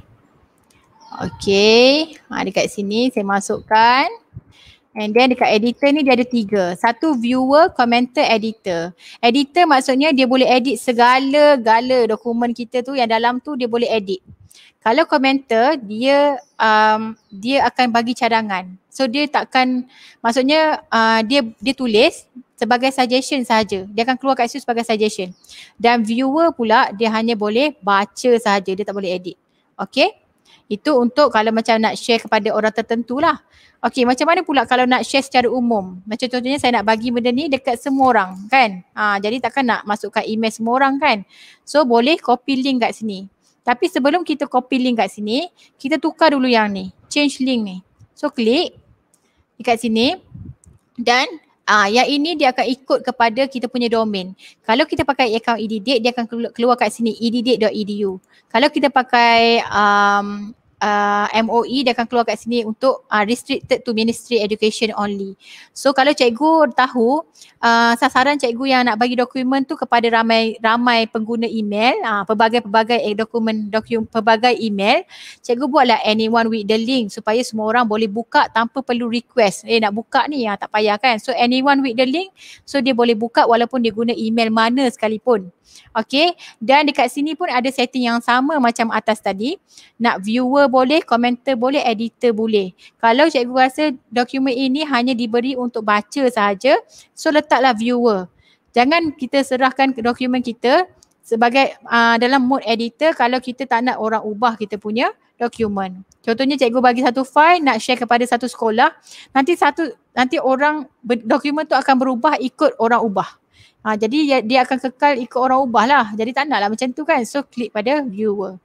Okay. Ha, dekat sini saya masukkan. And then dekat editor ni dia ada tiga. Satu viewer, commenter, editor. Editor maksudnya dia boleh edit segala-gala dokumen kita tu yang dalam tu dia boleh edit. Kalau commenter dia um, dia akan bagi cadangan. So dia takkan maksudnya uh, dia dia tulis sebagai suggestion saja. Dia akan keluar kat situ sebagai suggestion. Dan viewer pula dia hanya boleh baca saja. Dia tak boleh edit. Okay. Itu untuk kalau macam nak share kepada orang tertentu lah. Okay macam mana pula kalau nak share secara umum? Macam contohnya saya nak bagi benda ni dekat semua orang kan? Ha, jadi takkan nak masukkan email semua orang kan? So boleh copy link kat sini. Tapi sebelum kita copy link kat sini, kita tukar dulu yang ni. Change link ni. So klik dekat sini dan Ah, yang ini dia akan ikut kepada kita punya domain. Kalau kita pakai account edidate, dia akan keluar kat sini edidate.edu. Kalau kita pakai um, uh, MOE dia akan keluar kat sini untuk uh, restricted to ministry education only. So kalau cikgu tahu uh, sasaran cikgu yang nak bagi dokumen tu kepada ramai ramai pengguna email, uh, pelbagai-pelbagai e- dokumen dokumen pelbagai email, cikgu buatlah anyone with the link supaya semua orang boleh buka tanpa perlu request. Eh nak buka ni ya tak payah kan. So anyone with the link so dia boleh buka walaupun dia guna email mana sekalipun. Okay dan dekat sini pun ada setting yang sama macam atas tadi. Nak viewer boleh, komentar boleh, editor boleh. Kalau cikgu rasa dokumen ini hanya diberi untuk baca sahaja, so letaklah viewer. Jangan kita serahkan dokumen kita sebagai uh, dalam mode editor kalau kita tak nak orang ubah kita punya dokumen. Contohnya cikgu bagi satu file nak share kepada satu sekolah, nanti satu nanti orang dokumen tu akan berubah ikut orang ubah. Ha, jadi ya, dia, akan kekal ikut orang ubah lah. Jadi tak nak macam tu kan. So klik pada viewer.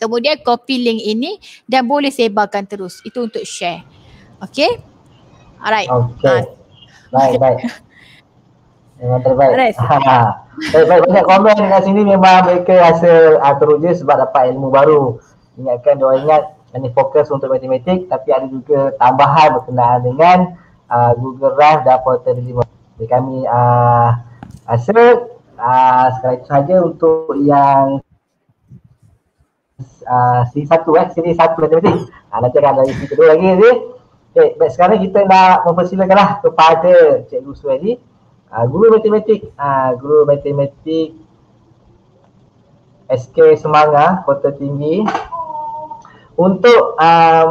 Kemudian copy link ini dan boleh sebarkan terus. Itu untuk share. Okay. Alright. Okay. Ah. Baik, baik. Memang terbaik. Baik, baik. Banyak komen dekat sini memang mereka rasa uh, ah, teruja sebab dapat ilmu baru. Ingatkan dia ingat ini fokus untuk matematik tapi ada juga tambahan berkenaan dengan uh, Google Drive dan Portal Jadi kami uh, rasa uh, sekali itu sahaja untuk yang Ah, siri satu eh, siri satu lah, tadi. Ah, ha, nanti akan ada siri kedua lagi nanti. Okay, eh, baik sekarang kita nak mempersilakan lah kepada Cikgu Suwedi, uh, ah, Guru Matematik, uh, Guru Matematik SK Semangat Kota Tinggi untuk uh,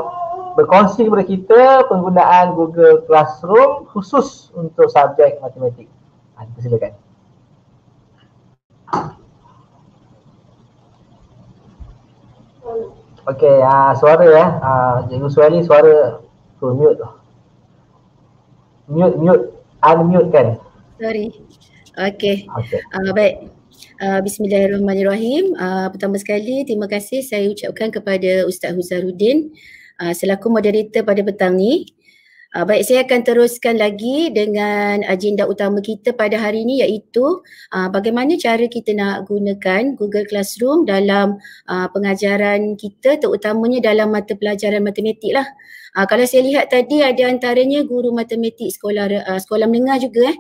berkongsi kepada kita penggunaan Google Classroom khusus untuk subjek matematik. Ha, uh, silakan. Okey, uh, suara ya. Eh. Uh, jadi usually suara tu mute. Mute, mute, unmute kan? Sorry. Okey. Okay. Uh, ah, baik. Uh, Bismillahirrahmanirrahim. Uh, pertama sekali, terima kasih saya ucapkan kepada Ustaz Huzarudin uh, selaku moderator pada petang ni Uh, baik saya akan teruskan lagi dengan agenda utama kita pada hari ini iaitu uh, bagaimana cara kita nak gunakan Google Classroom dalam uh, pengajaran kita terutamanya dalam mata pelajaran matematik lah. Uh, kalau saya lihat tadi ada antaranya guru matematik sekolah uh, sekolah menengah juga eh.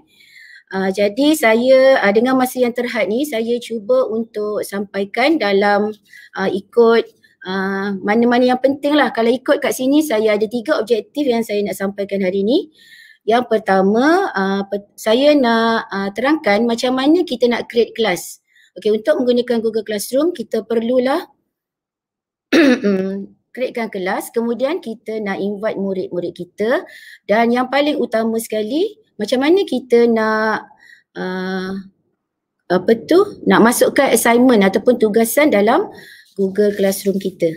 Uh, jadi saya uh, dengan masa yang terhad ni saya cuba untuk sampaikan dalam uh, ikut uh, mana-mana yang penting lah. Kalau ikut kat sini saya ada tiga objektif yang saya nak sampaikan hari ini. Yang pertama uh, saya nak uh, terangkan macam mana kita nak create kelas. Okay untuk menggunakan Google Classroom kita perlulah createkan kelas kemudian kita nak invite murid-murid kita dan yang paling utama sekali macam mana kita nak uh, apa tu nak masukkan assignment ataupun tugasan dalam Google Classroom kita.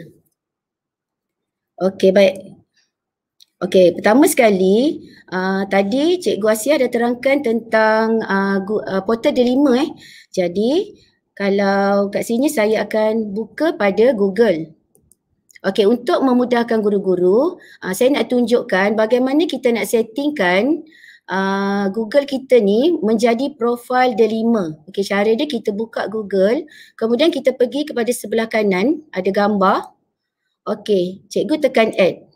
Okey, baik. Okey, pertama sekali, uh, tadi Cikgu Asia dah terangkan tentang uh, uh, portal delima eh. Jadi, kalau kat sini saya akan buka pada Google. Okey, untuk memudahkan guru-guru, uh, saya nak tunjukkan bagaimana kita nak settingkan uh, Google kita ni menjadi profil delima. Okey, cara dia kita buka Google, kemudian kita pergi kepada sebelah kanan, ada gambar. Okey, cikgu tekan add.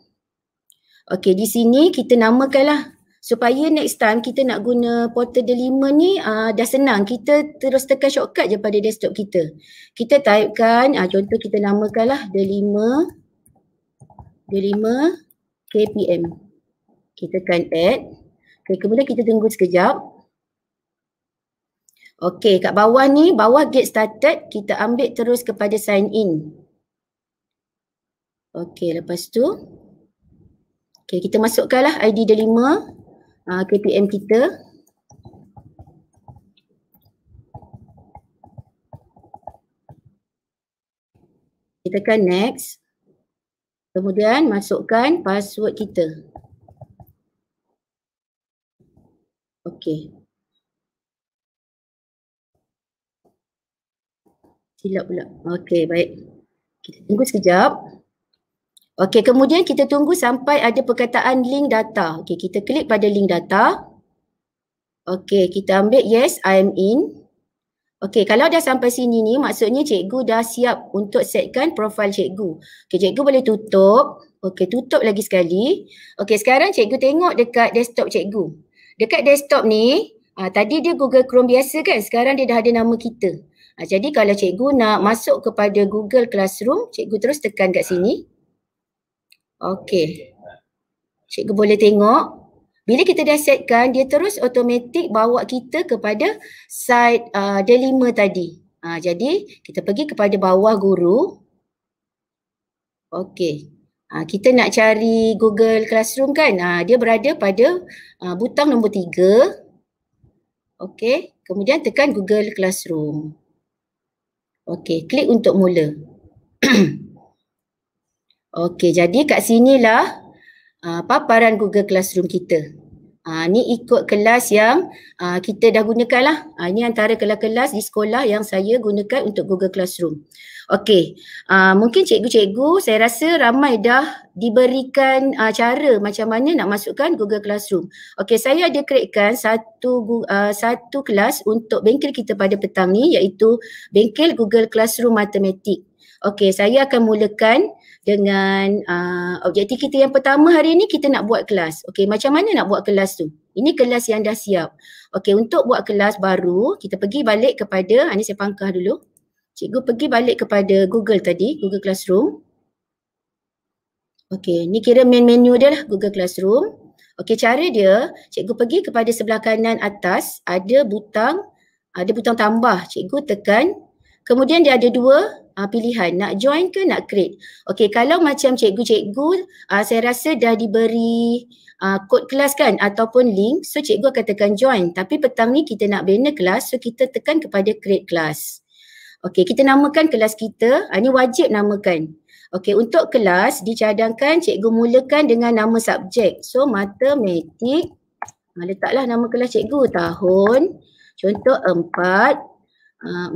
Okey, di sini kita namakanlah supaya next time kita nak guna portal delima ni uh, dah senang. Kita terus tekan shortcut je pada desktop kita. Kita typekan, uh, contoh kita namakanlah delima delima KPM. Kita tekan add. Okay, kemudian kita tunggu sekejap. Okay, kat bawah ni, bawah get started, kita ambil terus kepada sign in. Okay, lepas tu. okay kita masukkan lah ID delima uh, ah, KPM kita. Kita tekan next. Kemudian masukkan password kita. Okey. Silap pula. Okey, baik. Kita tunggu sekejap. Okey, kemudian kita tunggu sampai ada perkataan link data. Okey, kita klik pada link data. Okey, kita ambil yes, I am in. Okey, kalau dah sampai sini ni maksudnya cikgu dah siap untuk setkan profil cikgu. Okey, cikgu boleh tutup. Okey, tutup lagi sekali. Okey, sekarang cikgu tengok dekat desktop cikgu. Dekat desktop ni, uh, tadi dia Google Chrome biasa kan, sekarang dia dah ada nama kita. Uh, jadi kalau cikgu nak masuk kepada Google Classroom, cikgu terus tekan kat sini. Okay. Cikgu boleh tengok. Bila kita dah setkan, dia terus otomatik bawa kita kepada site uh, ah, delima tadi. Uh, jadi kita pergi kepada bawah guru. Okay. Uh, kita nak cari Google Classroom kan, uh, dia berada pada uh, butang nombor tiga. Okey, kemudian tekan Google Classroom. Okey, klik untuk mula. Okey, jadi kat sinilah uh, paparan Google Classroom kita. Uh, ni ikut kelas yang uh, kita dah gunakan lah. Uh, ni antara kelas-kelas di sekolah yang saya gunakan untuk Google Classroom. Okey, uh, mungkin cikgu-cikgu saya rasa ramai dah diberikan uh, cara macam mana nak masukkan Google Classroom. Okey, saya ada kreatkan satu uh, satu kelas untuk bengkel kita pada petang ni iaitu bengkel Google Classroom Matematik. Okey, saya akan mulakan dengan uh, objektif kita yang pertama hari ini kita nak buat kelas. Okey, macam mana nak buat kelas tu? Ini kelas yang dah siap. Okey, untuk buat kelas baru, kita pergi balik kepada, ini saya pangkah dulu. Cikgu pergi balik kepada Google tadi, Google Classroom. Okey, ni kira main menu dia lah Google Classroom. Okey, cara dia, cikgu pergi kepada sebelah kanan atas, ada butang, ada butang tambah. Cikgu tekan, kemudian dia ada dua uh, pilihan, nak join ke nak create. Okey, kalau macam cikgu-cikgu, uh, ah, saya rasa dah diberi uh, kod kelas kan ataupun link, so cikgu akan tekan join. Tapi petang ni kita nak bina kelas, so kita tekan kepada create class. Okey, kita namakan kelas kita, ah, ini wajib namakan. Okey, untuk kelas dicadangkan cikgu mulakan dengan nama subjek. So, matematik, ah, letaklah nama kelas cikgu tahun, contoh 4,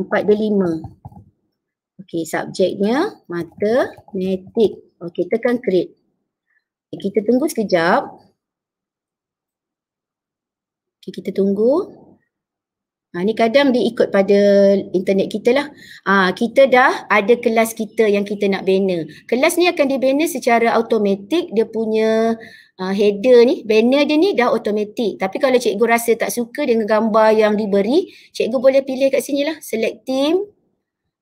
4 dan 5. Okey, subjeknya matematik. Okey, tekan create. Kita tunggu sekejap. Okey, kita tunggu. Ha, ni kadang dia ikut pada internet kita lah. Ha, kita dah ada kelas kita yang kita nak banner. Kelas ni akan dibanner secara automatik dia punya uh, header ni, banner dia ni dah automatik. Tapi kalau cikgu rasa tak suka dengan gambar yang diberi, cikgu boleh pilih kat sini lah. Select team,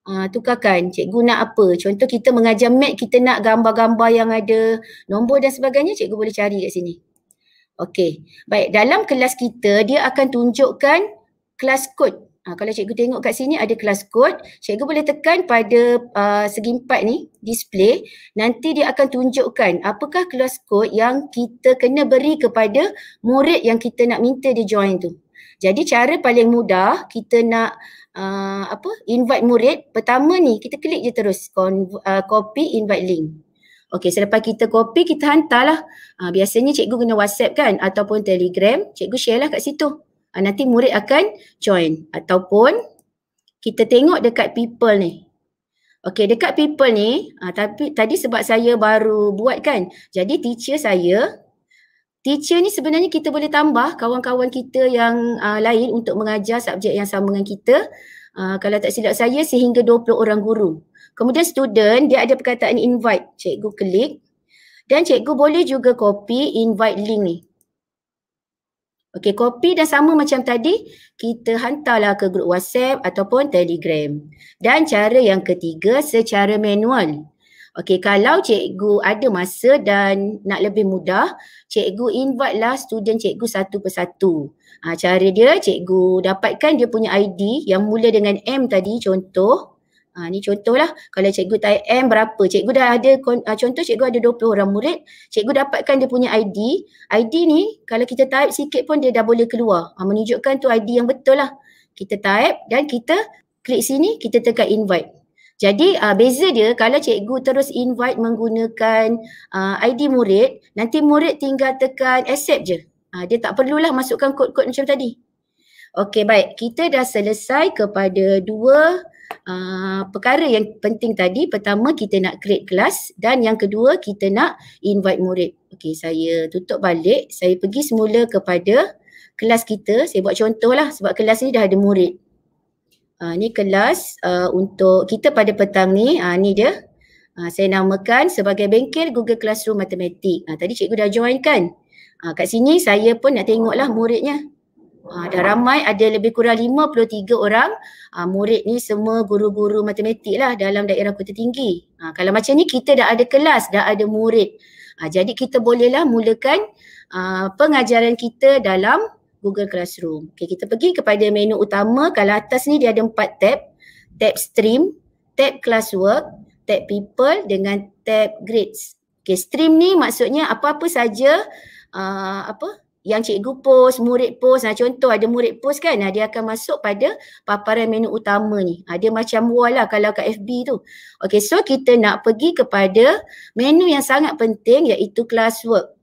uh, tukarkan cikgu nak apa. Contoh kita mengajar mat, kita nak gambar-gambar yang ada nombor dan sebagainya, cikgu boleh cari kat sini. Okey, baik. Dalam kelas kita, dia akan tunjukkan kelas kod. Ha, kalau cikgu tengok kat sini ada kelas kod. Cikgu boleh tekan pada uh, segi empat ni, display. Nanti dia akan tunjukkan apakah kelas kod yang kita kena beri kepada murid yang kita nak minta dia join tu. Jadi cara paling mudah kita nak uh, apa invite murid, pertama ni kita klik je terus con, uh, copy invite link. Okey selepas kita copy kita hantarlah. Uh, biasanya cikgu kena WhatsApp kan ataupun Telegram, cikgu share lah kat situ uh, nanti murid akan join ataupun kita tengok dekat people ni. Okay dekat people ni uh, tapi tadi sebab saya baru buat kan jadi teacher saya teacher ni sebenarnya kita boleh tambah kawan-kawan kita yang uh, lain untuk mengajar subjek yang sama dengan kita uh, kalau tak silap saya sehingga 20 orang guru. Kemudian student dia ada perkataan invite cikgu klik dan cikgu boleh juga copy invite link ni. Okey, copy dah sama macam tadi, kita hantarlah ke grup WhatsApp ataupun Telegram. Dan cara yang ketiga secara manual. Okey, kalau cikgu ada masa dan nak lebih mudah, cikgu invite lah student cikgu satu persatu. Ha, cara dia, cikgu dapatkan dia punya ID yang mula dengan M tadi contoh. Ha, ni contohlah kalau cikgu type M berapa. Cikgu dah ada ha, contoh cikgu ada 20 orang murid. Cikgu dapatkan dia punya ID. ID ni kalau kita type sikit pun dia dah boleh keluar. Ha, menunjukkan tu ID yang betul lah. Kita type dan kita klik sini kita tekan invite. Jadi uh, beza dia kalau cikgu terus invite menggunakan uh, ha, ID murid, nanti murid tinggal tekan accept je. Uh, dia tak perlulah masukkan kod-kod macam tadi. okay baik, kita dah selesai kepada dua uh, perkara yang penting tadi pertama kita nak create kelas dan yang kedua kita nak invite murid. Okey saya tutup balik, saya pergi semula kepada kelas kita, saya buat contohlah sebab kelas ni dah ada murid. Uh, ni kelas uh, untuk kita pada petang ni, uh, ni dia. Uh, saya namakan sebagai bengkel Google Classroom Matematik. Uh, tadi cikgu dah join kan? Uh, kat sini saya pun nak tengoklah muridnya. Ha, dah ramai ada lebih kurang 53 orang ha, murid ni semua guru-guru matematik lah dalam daerah kota tinggi. Ha, kalau macam ni kita dah ada kelas, dah ada murid. Ha, jadi kita bolehlah mulakan ha, pengajaran kita dalam Google Classroom. Okay, kita pergi kepada menu utama. Kalau atas ni dia ada empat tab. Tab stream, tab classwork, tab people dengan tab grades. Okay, stream ni maksudnya apa-apa saja uh, apa yang cikgu post, murid post. Nah, contoh ada murid post kan, nah, dia akan masuk pada paparan menu utama ni. Ha, dia macam wall lah kalau kat FB tu. Okay, so kita nak pergi kepada menu yang sangat penting iaitu classwork.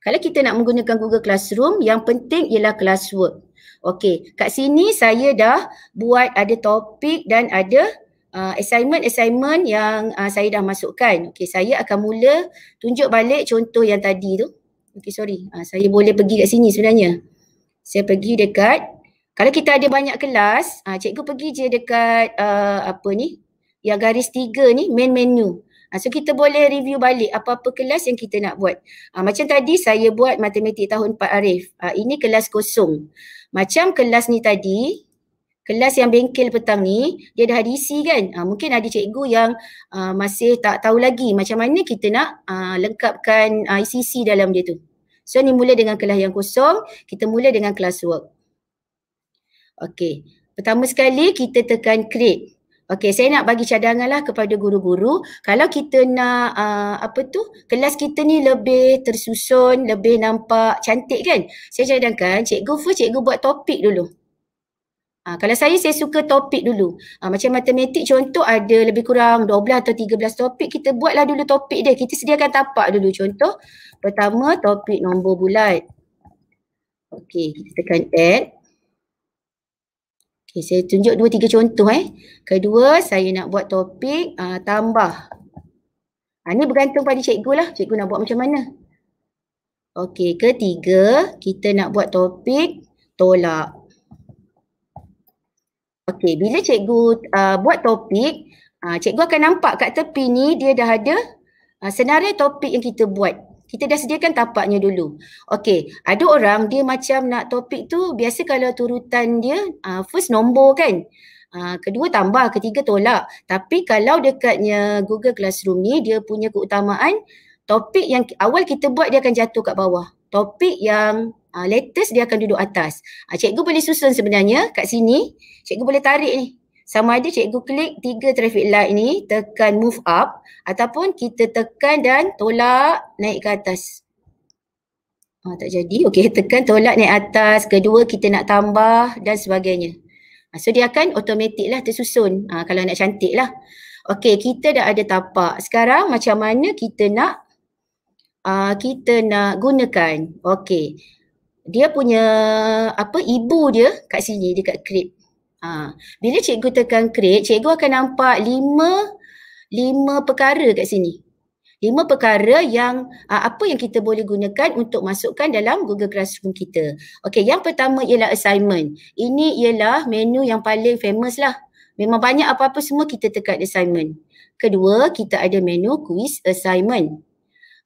Kalau kita nak menggunakan Google Classroom, yang penting ialah classwork. Okay, kat sini saya dah buat ada topik dan ada ah, assignment-assignment uh, yang uh, saya dah masukkan. Okay, saya akan mula tunjuk balik contoh yang tadi tu. Okay sorry, ha, saya boleh pergi kat sini sebenarnya. Saya pergi dekat, kalau kita ada banyak kelas, ha, cikgu pergi je dekat uh, apa ni, yang garis tiga ni, main menu. Ha, so kita boleh review balik apa-apa kelas yang kita nak buat. Ha, macam tadi saya buat matematik tahun 4 Arif. Ha, ini kelas kosong. Macam kelas ni tadi, kelas yang bengkel petang ni, dia dah ada isi kan? Ha, mungkin ada cikgu yang uh, masih tak tahu lagi macam mana kita nak uh, lengkapkan uh, isi-isi dalam dia tu. So ni mula dengan kelas yang kosong, kita mula dengan kelas classwork. Okey. Pertama sekali kita tekan create. Okey, saya nak bagi cadanganlah kepada guru-guru kalau kita nak uh, apa tu? Kelas kita ni lebih tersusun, lebih nampak cantik kan? Saya cadangkan cikgu first cikgu buat topik dulu. Ha, kalau saya, saya suka topik dulu. Ha, macam matematik contoh ada lebih kurang 12 atau 13 topik. Kita buatlah dulu topik dia. Kita sediakan tapak dulu contoh. Pertama topik nombor bulat. Okey, kita tekan add. Okey, saya tunjuk dua tiga contoh eh. Kedua, saya nak buat topik uh, ah, tambah. Ha, ni bergantung pada cikgu lah. Cikgu nak buat macam mana. Okey, ketiga, kita nak buat topik tolak. Okey, bila cikgu uh, buat topik, uh, cikgu akan nampak kat tepi ni dia dah ada uh, senarai topik yang kita buat. Kita dah sediakan tapaknya dulu. Okey, ada orang dia macam nak topik tu biasa kalau turutan dia uh, first nombor kan. Uh, kedua tambah, ketiga tolak. Tapi kalau dekatnya Google Classroom ni dia punya keutamaan topik yang awal kita buat dia akan jatuh kat bawah. Topik yang uh, ah, latest dia akan duduk atas. Uh, cikgu boleh susun sebenarnya kat sini. Cikgu boleh tarik ni. Sama ada cikgu klik tiga traffic light ni, tekan move up ataupun kita tekan dan tolak naik ke atas. Ha, tak jadi. Okey, tekan tolak naik atas. Kedua, kita nak tambah dan sebagainya. Ha, so, dia akan otomatik lah tersusun ha, kalau nak cantik lah. Okey, kita dah ada tapak. Sekarang macam mana kita nak uh, kita nak gunakan. Okey dia punya apa ibu dia kat sini dekat krip. Ha. Bila cikgu tekan krip, cikgu akan nampak lima lima perkara kat sini. Lima perkara yang aa, apa yang kita boleh gunakan untuk masukkan dalam Google Classroom kita. Okey, yang pertama ialah assignment. Ini ialah menu yang paling famous lah. Memang banyak apa-apa semua kita tekan assignment. Kedua, kita ada menu quiz assignment.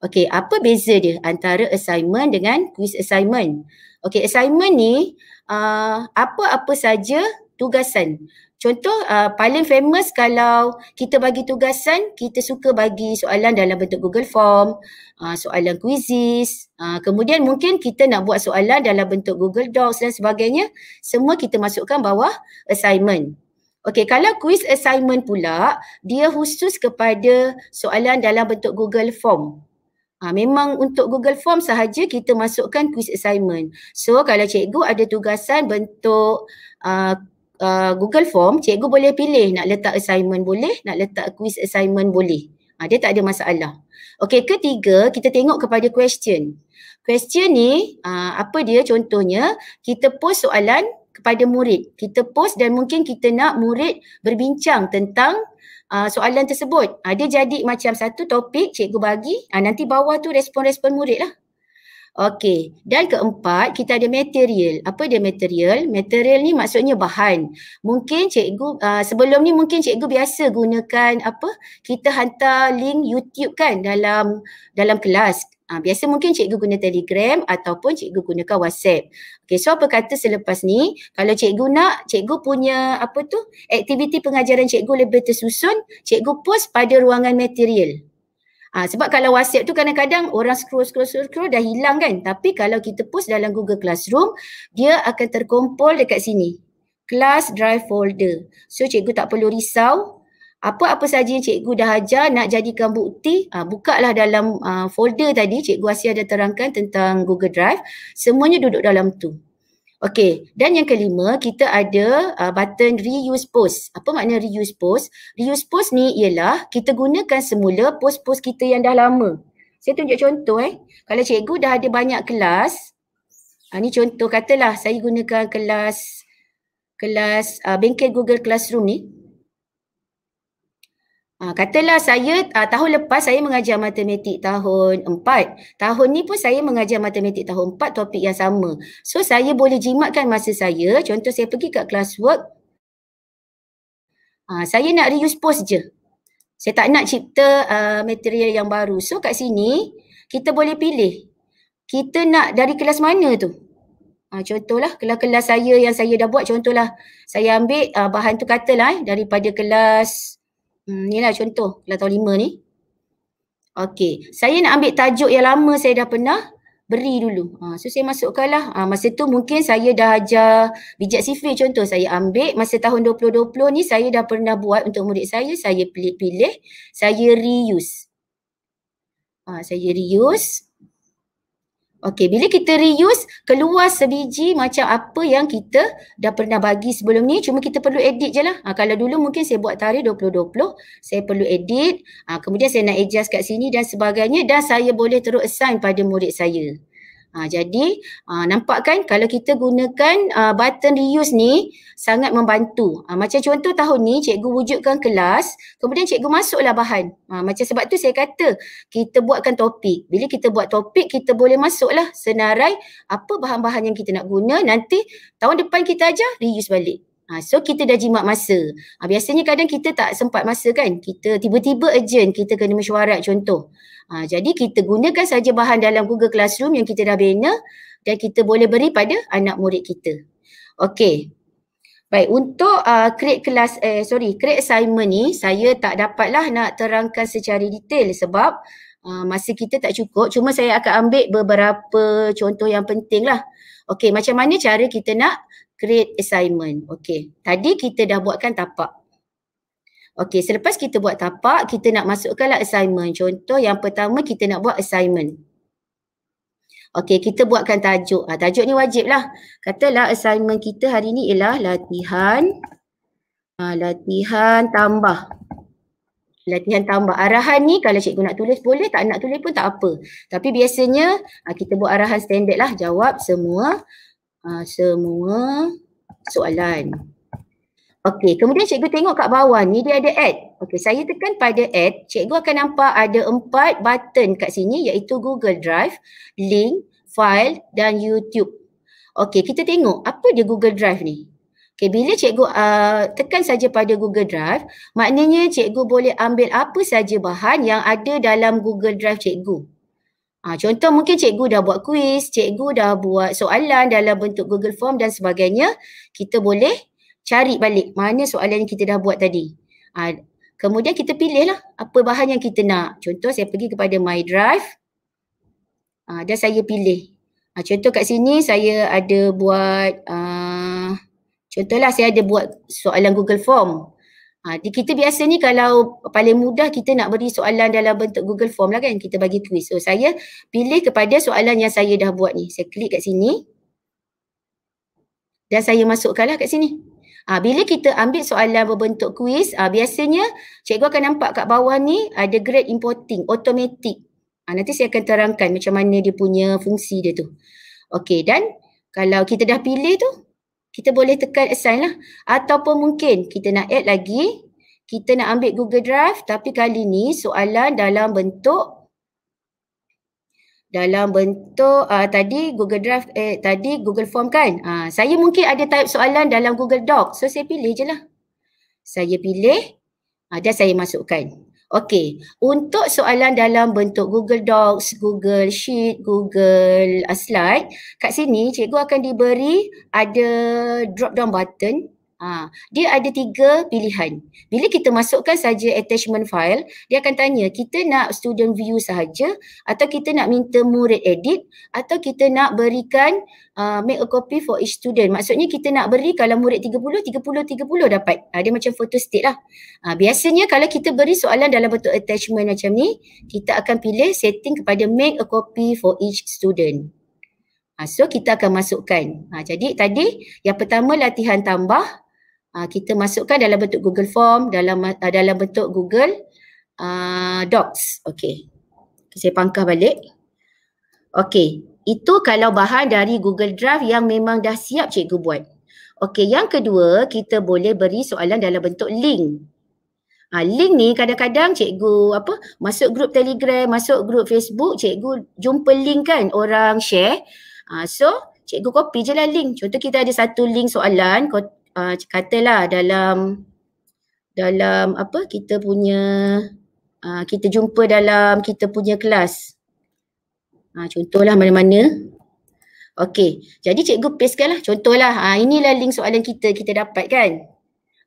Okay, apa beza dia antara assignment dengan quiz assignment? Okay, assignment ni uh, apa-apa saja tugasan. Contoh uh, paling famous kalau kita bagi tugasan, kita suka bagi soalan dalam bentuk Google Form, uh, soalan kuisis, uh, kemudian mungkin kita nak buat soalan dalam bentuk Google Docs dan sebagainya, semua kita masukkan bawah assignment. Okey, kalau quiz assignment pula, dia khusus kepada soalan dalam bentuk Google Form. Ha, memang untuk Google Form sahaja kita masukkan quiz assignment. So kalau cikgu ada tugasan bentuk uh, uh, Google Form, cikgu boleh pilih nak letak assignment boleh, nak letak quiz assignment boleh. Ha, dia tak ada masalah. Okey, ketiga kita tengok kepada question. Question ni uh, apa dia contohnya, kita post soalan kepada murid. Kita post dan mungkin kita nak murid berbincang tentang uh, soalan tersebut. Uh, dia jadi macam satu topik cikgu bagi uh, nanti bawah tu respon-respon murid lah. Okey, dan keempat kita ada material. Apa dia material? Material ni maksudnya bahan. Mungkin cikgu uh, sebelum ni mungkin cikgu biasa gunakan apa? Kita hantar link YouTube kan dalam dalam kelas. Uh, biasa mungkin cikgu guna Telegram ataupun cikgu gunakan WhatsApp. Okey, so apa kata selepas ni kalau cikgu nak cikgu punya apa tu? aktiviti pengajaran cikgu lebih tersusun, cikgu post pada ruangan material. Ha, sebab kalau WhatsApp tu kadang-kadang orang scroll, scroll, scroll, scroll dah hilang kan. Tapi kalau kita post dalam Google Classroom, dia akan terkumpul dekat sini. Class Drive Folder. So cikgu tak perlu risau. Apa-apa saja yang cikgu dah ajar nak jadikan bukti, ha, ah, buka lah dalam uh, folder tadi cikgu Asia dah terangkan tentang Google Drive. Semuanya duduk dalam tu. Okay, dan yang kelima kita ada uh, button reuse post. Apa makna reuse post? Reuse post ni ialah kita gunakan semula post-post kita yang dah lama. Saya tunjuk contoh eh. Kalau cikgu dah ada banyak kelas, uh, ni contoh katalah saya gunakan kelas kelas uh, bengkel Google Classroom ni. Ha, katalah saya ha, tahun lepas saya mengajar matematik tahun 4. Tahun ni pun saya mengajar matematik tahun 4 topik yang sama. So saya boleh jimatkan masa saya. Contoh saya pergi kat classwork. Ha, saya nak reuse post je. Saya tak nak cipta uh, material yang baru. So kat sini kita boleh pilih. Kita nak dari kelas mana tu. Ha, contohlah kelas-kelas saya yang saya dah buat. Contohlah saya ambil uh, bahan tu katalah eh, daripada kelas Hmm, inilah contoh kelas tahun lima ni. Okay, saya nak ambil tajuk yang lama saya dah pernah beri dulu. Ha, so saya masukkanlah. Ha, masa tu mungkin saya dah ajar bijak sifir contoh saya ambil. Masa tahun 2020 ni saya dah pernah buat untuk murid saya. Saya pilih, pilih saya reuse. Ha, saya reuse. Okey, bila kita reuse, keluar sebiji macam apa yang kita dah pernah bagi sebelum ni, cuma kita perlu edit je lah. Ha, kalau dulu mungkin saya buat tarikh 2020, saya perlu edit, ha, kemudian saya nak adjust kat sini dan sebagainya dan saya boleh terus assign pada murid saya. Ha, jadi ha, nampak kan kalau kita gunakan ha, button reuse ni sangat membantu. Ha, macam contoh tahun ni cikgu wujudkan kelas kemudian cikgu masuklah bahan. Ha, macam sebab tu saya kata kita buatkan topik. Bila kita buat topik kita boleh masuklah senarai apa bahan-bahan yang kita nak guna nanti tahun depan kita ajar reuse balik. Ha, so kita dah jimat masa. Ha, biasanya kadang kita tak sempat masa kan. Kita tiba-tiba urgent kita kena mesyuarat contoh. Ha, jadi kita gunakan saja bahan dalam Google Classroom yang kita dah bina dan kita boleh beri pada anak murid kita. Okay. Baik, untuk uh, create kelas, eh, sorry, create assignment ni saya tak dapatlah nak terangkan secara detail sebab uh, masa kita tak cukup. Cuma saya akan ambil beberapa contoh yang penting lah. Okay, macam mana cara kita nak create assignment. Okey, tadi kita dah buatkan tapak. Okey, selepas kita buat tapak, kita nak masukkanlah assignment. Contoh yang pertama kita nak buat assignment. Okey, kita buatkan tajuk. Ha, tajuk ni wajiblah. Katalah assignment kita hari ni ialah latihan ha, latihan tambah. Latihan tambah. Arahan ni kalau cikgu nak tulis boleh, tak nak tulis pun tak apa. Tapi biasanya ha, kita buat arahan standard lah. Jawab semua Ah, semua soalan. Okey, kemudian cikgu tengok kat bawah ni dia ada add. Okey, saya tekan pada add, cikgu akan nampak ada empat button kat sini iaitu Google Drive, link, file dan YouTube. Okey, kita tengok apa dia Google Drive ni. Okey, bila cikgu uh, tekan saja pada Google Drive, maknanya cikgu boleh ambil apa saja bahan yang ada dalam Google Drive cikgu. Ha, contoh mungkin cikgu dah buat kuis, cikgu dah buat soalan dalam bentuk Google Form dan sebagainya. Kita boleh cari balik mana soalan yang kita dah buat tadi. Ha, kemudian kita pilihlah apa bahan yang kita nak. Contoh saya pergi kepada My Drive ha, dan saya pilih. Ha, contoh kat sini saya ada buat, uh, contohlah saya ada buat soalan Google Form. Ha, di kita biasa ni kalau paling mudah kita nak beri soalan dalam bentuk Google Form lah kan. Kita bagi quiz. So saya pilih kepada soalan yang saya dah buat ni. Saya klik kat sini. Dan saya masukkan lah kat sini. Ha, bila kita ambil soalan berbentuk quiz, ha, biasanya cikgu akan nampak kat bawah ni ada grade importing, automatic. Ha, nanti saya akan terangkan macam mana dia punya fungsi dia tu. Okey dan kalau kita dah pilih tu, kita boleh tekan assign lah ataupun mungkin kita nak add lagi kita nak ambil Google Drive tapi kali ni soalan dalam bentuk dalam bentuk uh, tadi Google Drive eh tadi Google Form kan uh, saya mungkin ada type soalan dalam Google Doc so saya pilih je lah saya pilih uh, saya masukkan Okey, untuk soalan dalam bentuk Google Docs, Google Sheet, Google uh, Slide, kat sini cikgu akan diberi ada drop down button Ha, dia ada tiga pilihan. Bila kita masukkan saja attachment file, dia akan tanya kita nak student view sahaja atau kita nak minta murid edit atau kita nak berikan uh, make a copy for each student. Maksudnya kita nak beri kalau murid 30, 30, 30 dapat. Ha, dia macam photo state lah. Ha, biasanya kalau kita beri soalan dalam bentuk attachment macam ni, kita akan pilih setting kepada make a copy for each student. Ha, so kita akan masukkan. Ha, jadi tadi yang pertama latihan tambah Ah, kita masukkan dalam bentuk Google Form dalam uh, dalam bentuk Google uh, Docs. Okey. Saya pangkah balik. Okey. Itu kalau bahan dari Google Drive yang memang dah siap cikgu buat. Okey, yang kedua, kita boleh beri soalan dalam bentuk link. Ha, link ni kadang-kadang cikgu apa masuk grup Telegram, masuk grup Facebook, cikgu jumpa link kan orang share. Ha, so, cikgu copy je lah link. Contoh kita ada satu link soalan, uh, katalah dalam dalam apa kita punya uh, kita jumpa dalam kita punya kelas. Ha, contohlah mana-mana. Okey, jadi cikgu pastekanlah. Contohlah, ha, inilah link soalan kita, kita dapat kan.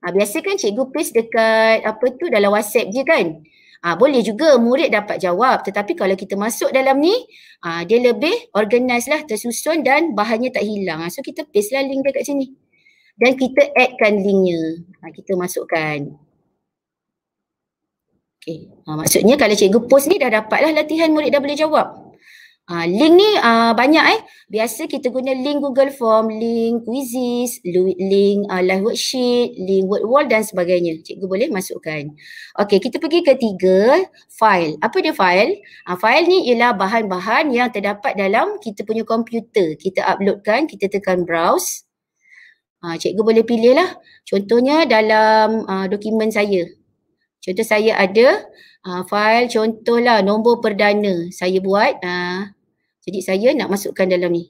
Ha, biasa kan cikgu paste dekat apa tu dalam WhatsApp je kan. Ha, boleh juga murid dapat jawab. Tetapi kalau kita masuk dalam ni, ha, dia lebih organize lah, tersusun dan bahannya tak hilang. Ha, so kita paste lah link dekat sini dan kita addkan linknya. Ha, kita masukkan. Okay. Ha, maksudnya kalau cikgu post ni dah dapatlah latihan murid dah boleh jawab. Ha, link ni uh, banyak eh. Biasa kita guna link Google Form, link Quizzes, link uh, Live Worksheet, link Word Wall dan sebagainya. Cikgu boleh masukkan. Okay kita pergi ke tiga, file. Apa dia file? Ha, file ni ialah bahan-bahan yang terdapat dalam kita punya komputer. Kita uploadkan, kita tekan browse. Ha, cikgu boleh pilih lah. Contohnya dalam uh, dokumen saya. Contoh saya ada uh, file contohlah nombor perdana saya buat. Uh, jadi saya nak masukkan dalam ni.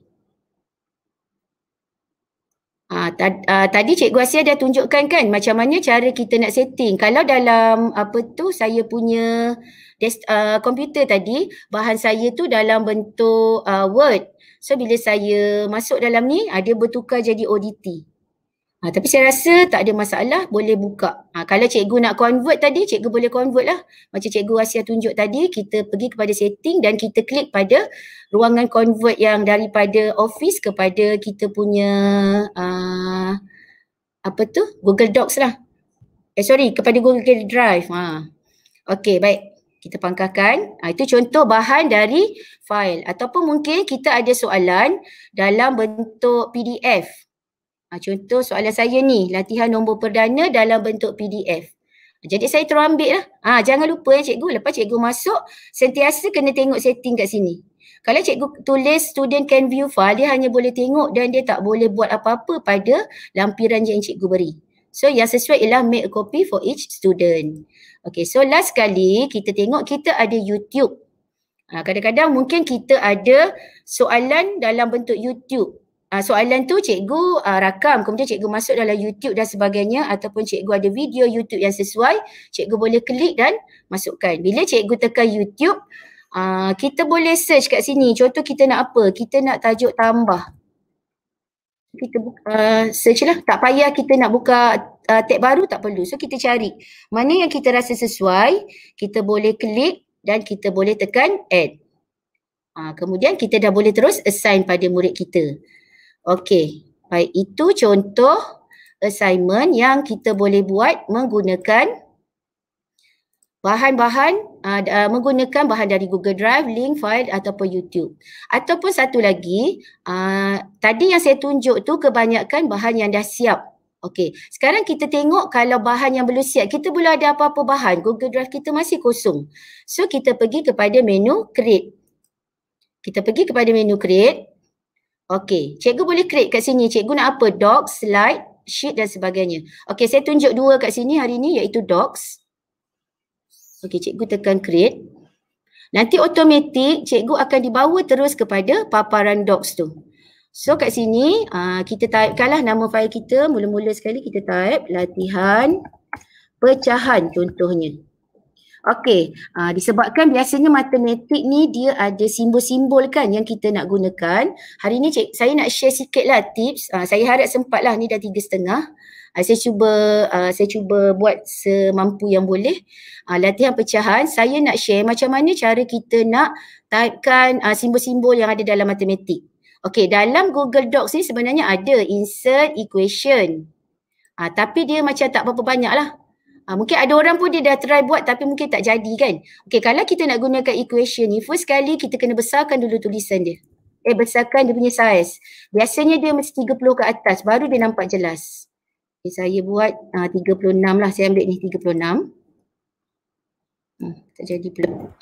Uh, tad, uh, tadi cikgu Asia dah tunjukkan kan macam mana cara kita nak setting. Kalau dalam apa tu saya punya desk, uh, komputer tadi bahan saya tu dalam bentuk uh, Word. So bila saya masuk dalam ni ada uh, bertukar jadi ODT. Ha, tapi saya rasa tak ada masalah boleh buka. Ha, kalau cikgu nak convert tadi, cikgu boleh convert lah. Macam cikgu Asia tunjuk tadi, kita pergi kepada setting dan kita klik pada ruangan convert yang daripada office kepada kita punya uh, apa tu? Google Docs lah. Eh sorry, kepada Google Drive. Ha. Okay, baik. Kita pangkahkan. Ha, itu contoh bahan dari file. Ataupun mungkin kita ada soalan dalam bentuk PDF. Ha, contoh soalan saya ni, latihan nombor perdana dalam bentuk PDF. Jadi saya terambil lah. Ha, jangan lupa ya cikgu, lepas cikgu masuk, sentiasa kena tengok setting kat sini. Kalau cikgu tulis student can view file, dia hanya boleh tengok dan dia tak boleh buat apa-apa pada lampiran yang cikgu beri. So yang sesuai ialah make a copy for each student. Okay, so last kali kita tengok kita ada YouTube. Ha, kadang-kadang mungkin kita ada soalan dalam bentuk YouTube uh, soalan tu cikgu uh, rakam kemudian cikgu masuk dalam YouTube dan sebagainya ataupun cikgu ada video YouTube yang sesuai cikgu boleh klik dan masukkan. Bila cikgu tekan YouTube uh, kita boleh search kat sini. Contoh kita nak apa? Kita nak tajuk tambah. Kita buka uh, search lah. Tak payah kita nak buka uh, tag baru tak perlu. So kita cari mana yang kita rasa sesuai kita boleh klik dan kita boleh tekan add. Ha, kemudian kita dah boleh terus assign pada murid kita. Okey, baik itu contoh assignment yang kita boleh buat menggunakan bahan-bahan uh, uh, menggunakan bahan dari Google Drive, link file ataupun YouTube. Ataupun satu lagi, uh, tadi yang saya tunjuk tu kebanyakan bahan yang dah siap. Okey, sekarang kita tengok kalau bahan yang belum siap, kita boleh ada apa-apa bahan, Google Drive kita masih kosong. So kita pergi kepada menu create. Kita pergi kepada menu create. Okey, cikgu boleh create kat sini. Cikgu nak apa? Docs, slide, sheet dan sebagainya. Okey, saya tunjuk dua kat sini hari ini iaitu docs. Okey, cikgu tekan create. Nanti otomatik cikgu akan dibawa terus kepada paparan docs tu. So kat sini uh, kita typekanlah nama file kita. Mula-mula sekali kita type latihan pecahan contohnya. Okey, uh, disebabkan biasanya matematik ni dia ada simbol-simbol kan yang kita nak gunakan. Hari ni cik, saya nak share sikit lah tips. Uh, saya harap sempat lah ni dah tiga setengah. Uh, saya cuba uh, saya cuba buat semampu yang boleh. Uh, latihan pecahan, saya nak share macam mana cara kita nak typekan uh, simbol-simbol yang ada dalam matematik. Okey, dalam Google Docs ni sebenarnya ada insert equation. Uh, tapi dia macam tak berapa banyak lah. Ha, mungkin ada orang pun dia dah try buat tapi mungkin tak jadi kan. Okay kalau kita nak gunakan equation ni first kali kita kena besarkan dulu tulisan dia. Eh besarkan dia punya size. Biasanya dia mesti 30 ke atas baru dia nampak jelas. Okay, saya buat ah, uh, 36 lah. Saya ambil ni 36. Hmm, tak jadi pula.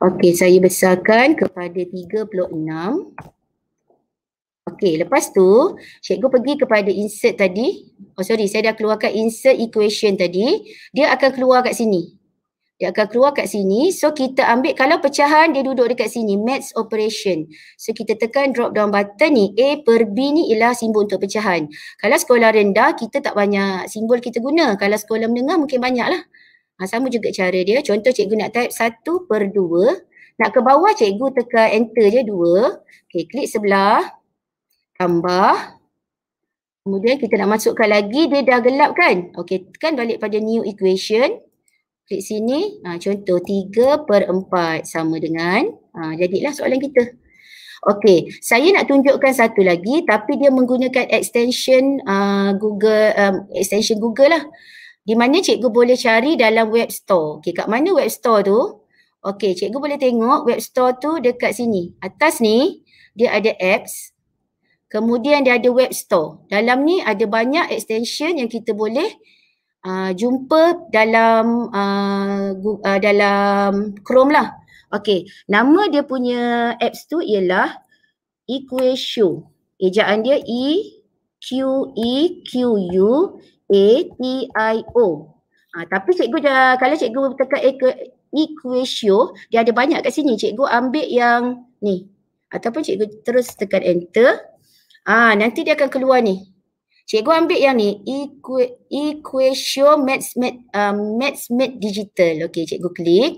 Okay saya besarkan kepada 36. Okey, lepas tu cikgu pergi kepada insert tadi. Oh sorry, saya dah keluarkan insert equation tadi. Dia akan keluar kat sini. Dia akan keluar kat sini. So kita ambil kalau pecahan dia duduk dekat sini, maths operation. So kita tekan drop down button ni, A per B ni ialah simbol untuk pecahan. Kalau sekolah rendah, kita tak banyak simbol kita guna. Kalau sekolah menengah mungkin banyak lah. Ha, sama juga cara dia. Contoh cikgu nak type 1 per 2. Nak ke bawah cikgu tekan enter je 2. Okay, klik sebelah tambah kemudian kita nak masukkan lagi dia dah gelap kan okey kan balik pada new equation klik sini ha, contoh 3 per 4 sama dengan ha, jadilah soalan kita Okey, saya nak tunjukkan satu lagi tapi dia menggunakan extension uh, Google um, extension Google lah. Di mana cikgu boleh cari dalam web store. Okey, kat mana web store tu? Okey, cikgu boleh tengok web store tu dekat sini. Atas ni dia ada apps. Kemudian dia ada web store. Dalam ni ada banyak extension yang kita boleh uh, jumpa dalam uh, uh, dalam Chrome lah. Okey, nama dia punya apps tu ialah Equation. Ejaan dia E Q E Q U A T I O. Ha, tapi cikgu dah kalau cikgu tekan Equation, dia ada banyak kat sini. Cikgu ambil yang ni. Ataupun cikgu terus tekan enter. Ah, nanti dia akan keluar ni. Cikgu ambil yang ni, equation maths med, uh, um, maths med digital. Okey, cikgu klik.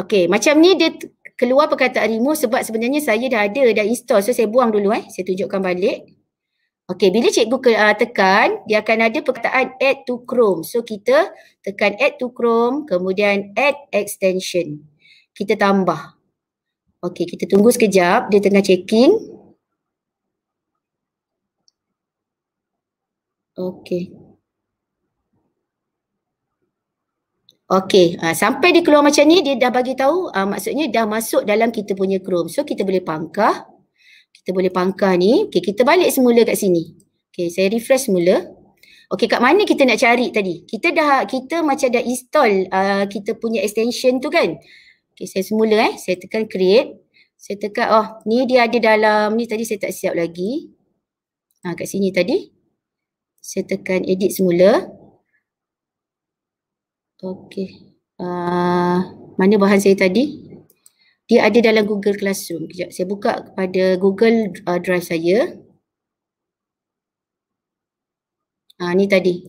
Okey, macam ni dia keluar perkataan rimu. sebab sebenarnya saya dah ada, dah install. So, saya buang dulu eh. Saya tunjukkan balik. Okey, bila cikgu ke, uh, tekan, dia akan ada perkataan add to Chrome. So, kita tekan add to Chrome, kemudian add extension. Kita tambah. Okey, kita tunggu sekejap. Dia tengah checking. Okey. Okey, uh, sampai dia keluar macam ni dia dah bagi tahu uh, maksudnya dah masuk dalam kita punya Chrome. So kita boleh pangkah. Kita boleh pangkah ni. Okey, kita balik semula kat sini. Okey, saya refresh semula. Okey, kat mana kita nak cari tadi? Kita dah kita macam dah install uh, kita punya extension tu kan? Okey, saya semula eh. Saya tekan create. Saya tekan oh, ni dia ada dalam ni tadi saya tak siap lagi. Ha, kat sini tadi saya tekan edit semula. Okey. Uh, mana bahan saya tadi? Dia ada dalam Google Classroom. Kejap, saya buka kepada Google uh, Drive saya. Uh, ni tadi.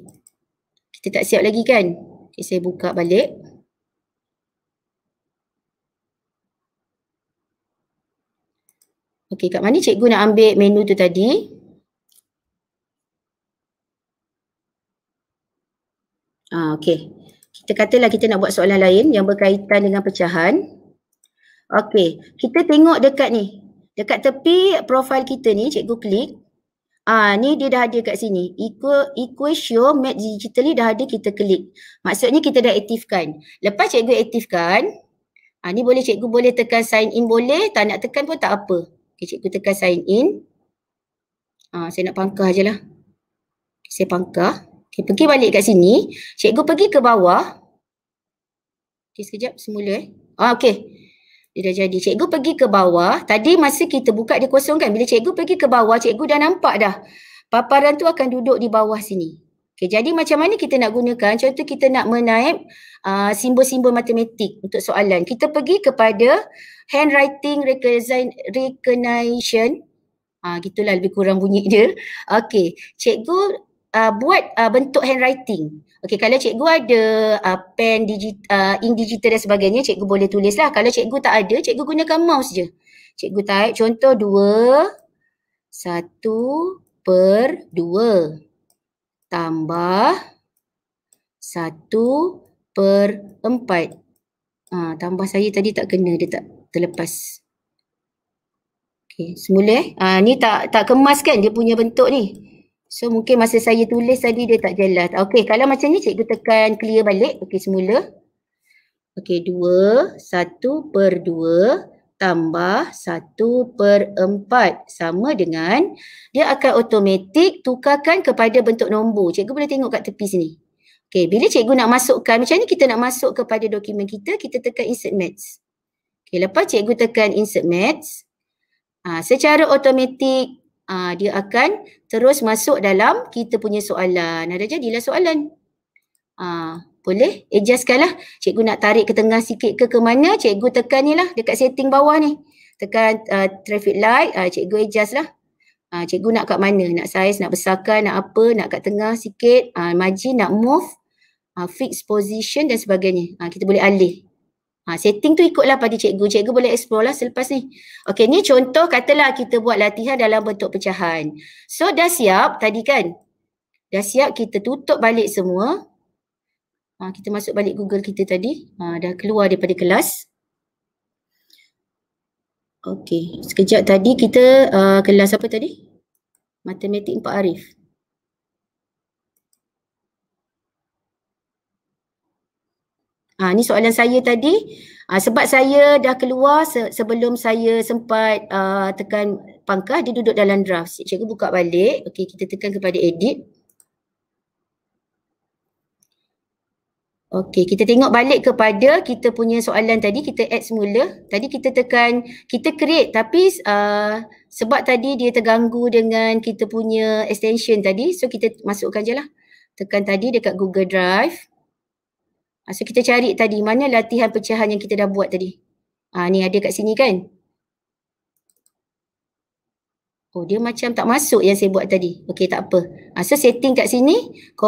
Kita tak siap lagi kan? Okay, saya buka balik. Okey, kat mana cikgu nak ambil menu tu tadi? Ah, okay. Kita katalah kita nak buat soalan lain yang berkaitan dengan pecahan. Okay. Kita tengok dekat ni. Dekat tepi profil kita ni, cikgu klik. Ah, ni dia dah ada kat sini. Equation Equ Mat Digitally dah ada kita klik. Maksudnya kita dah aktifkan. Lepas cikgu aktifkan, ah, ni boleh cikgu boleh tekan sign in boleh. Tak nak tekan pun tak apa. Okay, cikgu tekan sign in. Ah, saya nak pangkah je lah. Saya pangkah. Saya pergi balik kat sini. Cikgu pergi ke bawah. Okey, sekejap. Semula eh. Ah, Okey. Dia dah jadi. Cikgu pergi ke bawah. Tadi masa kita buka dia kosong kan. Bila cikgu pergi ke bawah, cikgu dah nampak dah. Paparan tu akan duduk di bawah sini. Okay, jadi macam mana kita nak gunakan? Contoh kita nak menaip ah, simbol-simbol uh, matematik untuk soalan. Kita pergi kepada handwriting recognition. Ah, uh, gitulah lebih kurang bunyi dia. Okey, cikgu uh, buat uh, bentuk handwriting. Okay, kalau cikgu ada uh, pen digit, uh, ink digital dan sebagainya, cikgu boleh tulislah. Kalau cikgu tak ada, cikgu gunakan mouse je. Cikgu type contoh dua satu per dua tambah satu per empat Ha, tambah saya tadi tak kena, dia tak terlepas. Okay, semula eh. Ha, ni tak tak kemas kan dia punya bentuk ni. So mungkin masa saya tulis tadi dia tak jelas. Okey, kalau macam ni cikgu tekan clear balik. Okey, semula. Okey, 2, 1 per 2 tambah 1 per 4 sama dengan dia akan otomatik tukarkan kepada bentuk nombor. Cikgu boleh tengok kat tepi sini. Okey, bila cikgu nak masukkan, macam ni kita nak masuk kepada dokumen kita, kita tekan insert maths. Okey, lepas cikgu tekan insert maths, ha, secara otomatik uh, dia akan terus masuk dalam kita punya soalan. Ada jadilah soalan. Uh, boleh eh, adjustkanlah. Cikgu nak tarik ke tengah sikit ke ke mana, cikgu tekan ni lah dekat setting bawah ni. Tekan uh, traffic light, uh, cikgu eh, adjust lah. Uh, cikgu nak kat mana, nak size, nak besarkan, nak apa, nak kat tengah sikit, uh, margin, nak move, uh, fix position dan sebagainya. Uh, kita boleh alih. Ha, setting tu ikutlah pada cikgu. Cikgu boleh explore lah selepas ni. Okay ni contoh katalah kita buat latihan dalam bentuk pecahan. So dah siap tadi kan? Dah siap kita tutup balik semua. Ha, kita masuk balik Google kita tadi. Ha, dah keluar daripada kelas. Okay sekejap tadi kita uh, kelas apa tadi? Matematik Pak Arif. Ha, ni soalan saya tadi. Ha, sebab saya dah keluar se- sebelum saya sempat uh, tekan pangkah, dia duduk dalam draft. Cikgu buka balik. Okey, kita tekan kepada edit. Okey, kita tengok balik kepada kita punya soalan tadi. Kita add semula. Tadi kita tekan, kita create tapi uh, sebab tadi dia terganggu dengan kita punya extension tadi. So kita masukkan je lah. Tekan tadi dekat Google Drive. Ha, so kita cari tadi mana latihan pecahan yang kita dah buat tadi. Ha, ni ada kat sini kan? Oh dia macam tak masuk yang saya buat tadi. Okey tak apa. Ha, so setting kat sini,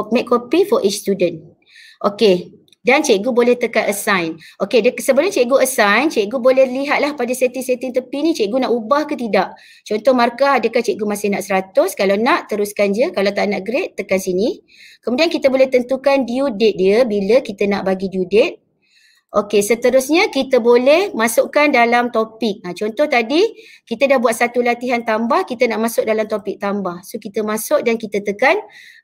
make copy for each student. Okey dan cikgu boleh tekan assign. Okey, sebenarnya cikgu assign, cikgu boleh lihatlah pada setting-setting tepi ni cikgu nak ubah ke tidak. Contoh markah adakah cikgu masih nak 100? Kalau nak teruskan je. Kalau tak nak grade, tekan sini. Kemudian kita boleh tentukan due date dia bila kita nak bagi due date. Okey, seterusnya kita boleh masukkan dalam topik. Ha, contoh tadi kita dah buat satu latihan tambah, kita nak masuk dalam topik tambah. So kita masuk dan kita tekan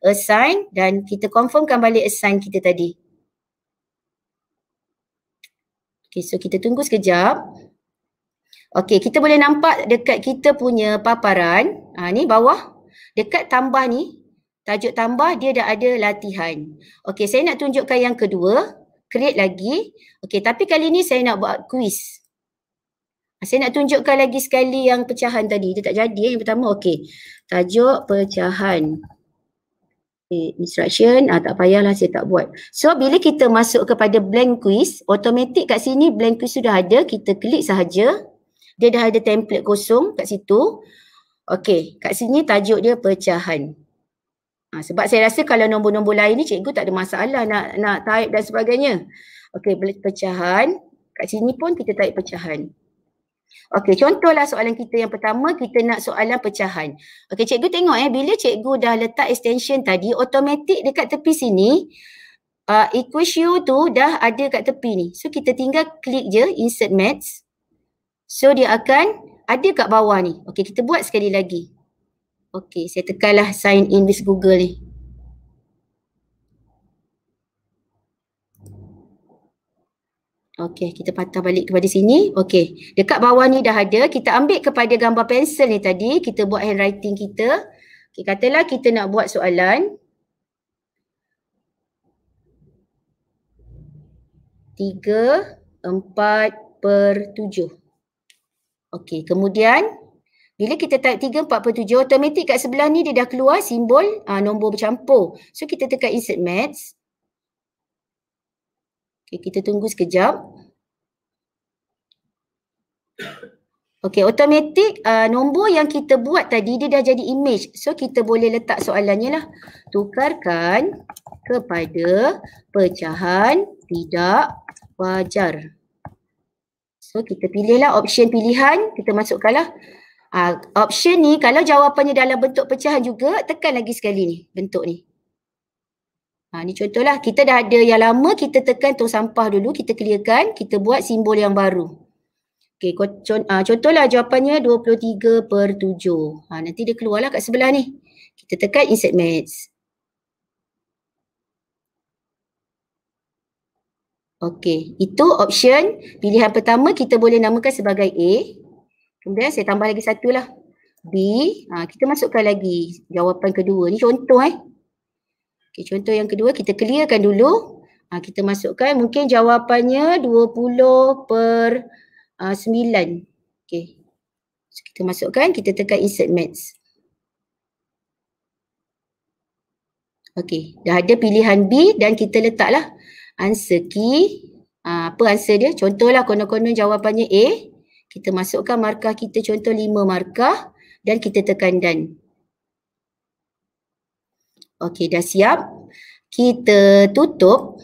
assign dan kita confirmkan balik assign kita tadi. Okay, so kita tunggu sekejap. Okay, kita boleh nampak dekat kita punya paparan. Ha, ni bawah. Dekat tambah ni, tajuk tambah dia dah ada latihan. Okay, saya nak tunjukkan yang kedua. Create lagi. Okay, tapi kali ni saya nak buat quiz. Ha, saya nak tunjukkan lagi sekali yang pecahan tadi. Dia tak jadi yang pertama. Okay. Tajuk pecahan. Eh, instruction ah, tak payahlah saya tak buat. So bila kita masuk kepada blank quiz, automatik kat sini blank quiz sudah ada, kita klik sahaja. Dia dah ada template kosong kat situ. Okey, kat sini tajuk dia pecahan. Ha, sebab saya rasa kalau nombor-nombor lain ni cikgu tak ada masalah nak nak type dan sebagainya. Okey, pecahan. Kat sini pun kita type pecahan. Okey, contohlah soalan kita yang pertama, kita nak soalan pecahan. Okey, cikgu tengok eh, bila cikgu dah letak extension tadi, otomatik dekat tepi sini, uh, equation tu dah ada dekat tepi ni. So, kita tinggal klik je, insert maths. So, dia akan ada dekat bawah ni. Okey, kita buat sekali lagi. Okey, saya tekanlah sign in with Google ni. Okey, kita patah balik kepada sini. Okey, dekat bawah ni dah ada. Kita ambil kepada gambar pensel ni tadi. Kita buat handwriting kita. Okey, katalah kita nak buat soalan. Tiga, empat per tujuh. Okey, kemudian bila kita type tiga, empat per tujuh, automatik kat sebelah ni dia dah keluar simbol uh, nombor bercampur. So kita tekan insert maths. Okay, kita tunggu sekejap. Okay, automatic uh, nombor yang kita buat tadi dia dah jadi image. So kita boleh letak soalannya lah. Tukarkan kepada pecahan tidak wajar. So kita pilihlah option pilihan, kita masukkanlah. Uh, ah, option ni kalau jawapannya dalam bentuk pecahan juga, tekan lagi sekali ni bentuk ni. Ha, ni contohlah kita dah ada yang lama kita tekan tong sampah dulu kita clearkan kita buat simbol yang baru. Okey con- ha, contohlah jawapannya 23 per 7. Ha, nanti dia keluarlah kat sebelah ni. Kita tekan insert maths. Okey, itu option pilihan pertama kita boleh namakan sebagai A. Kemudian saya tambah lagi satu lah. B, ha, kita masukkan lagi jawapan kedua. Ni contoh eh. Okay, contoh yang kedua kita clearkan dulu. Ha, kita masukkan mungkin jawapannya 20 per uh, 9. Okay. So, kita masukkan, kita tekan insert maths. Okay, dah ada pilihan B dan kita letaklah answer key. Ha, apa answer dia? Contohlah konon-konon jawapannya A. Kita masukkan markah kita contoh 5 markah dan kita tekan done. Okey, dah siap. Kita tutup.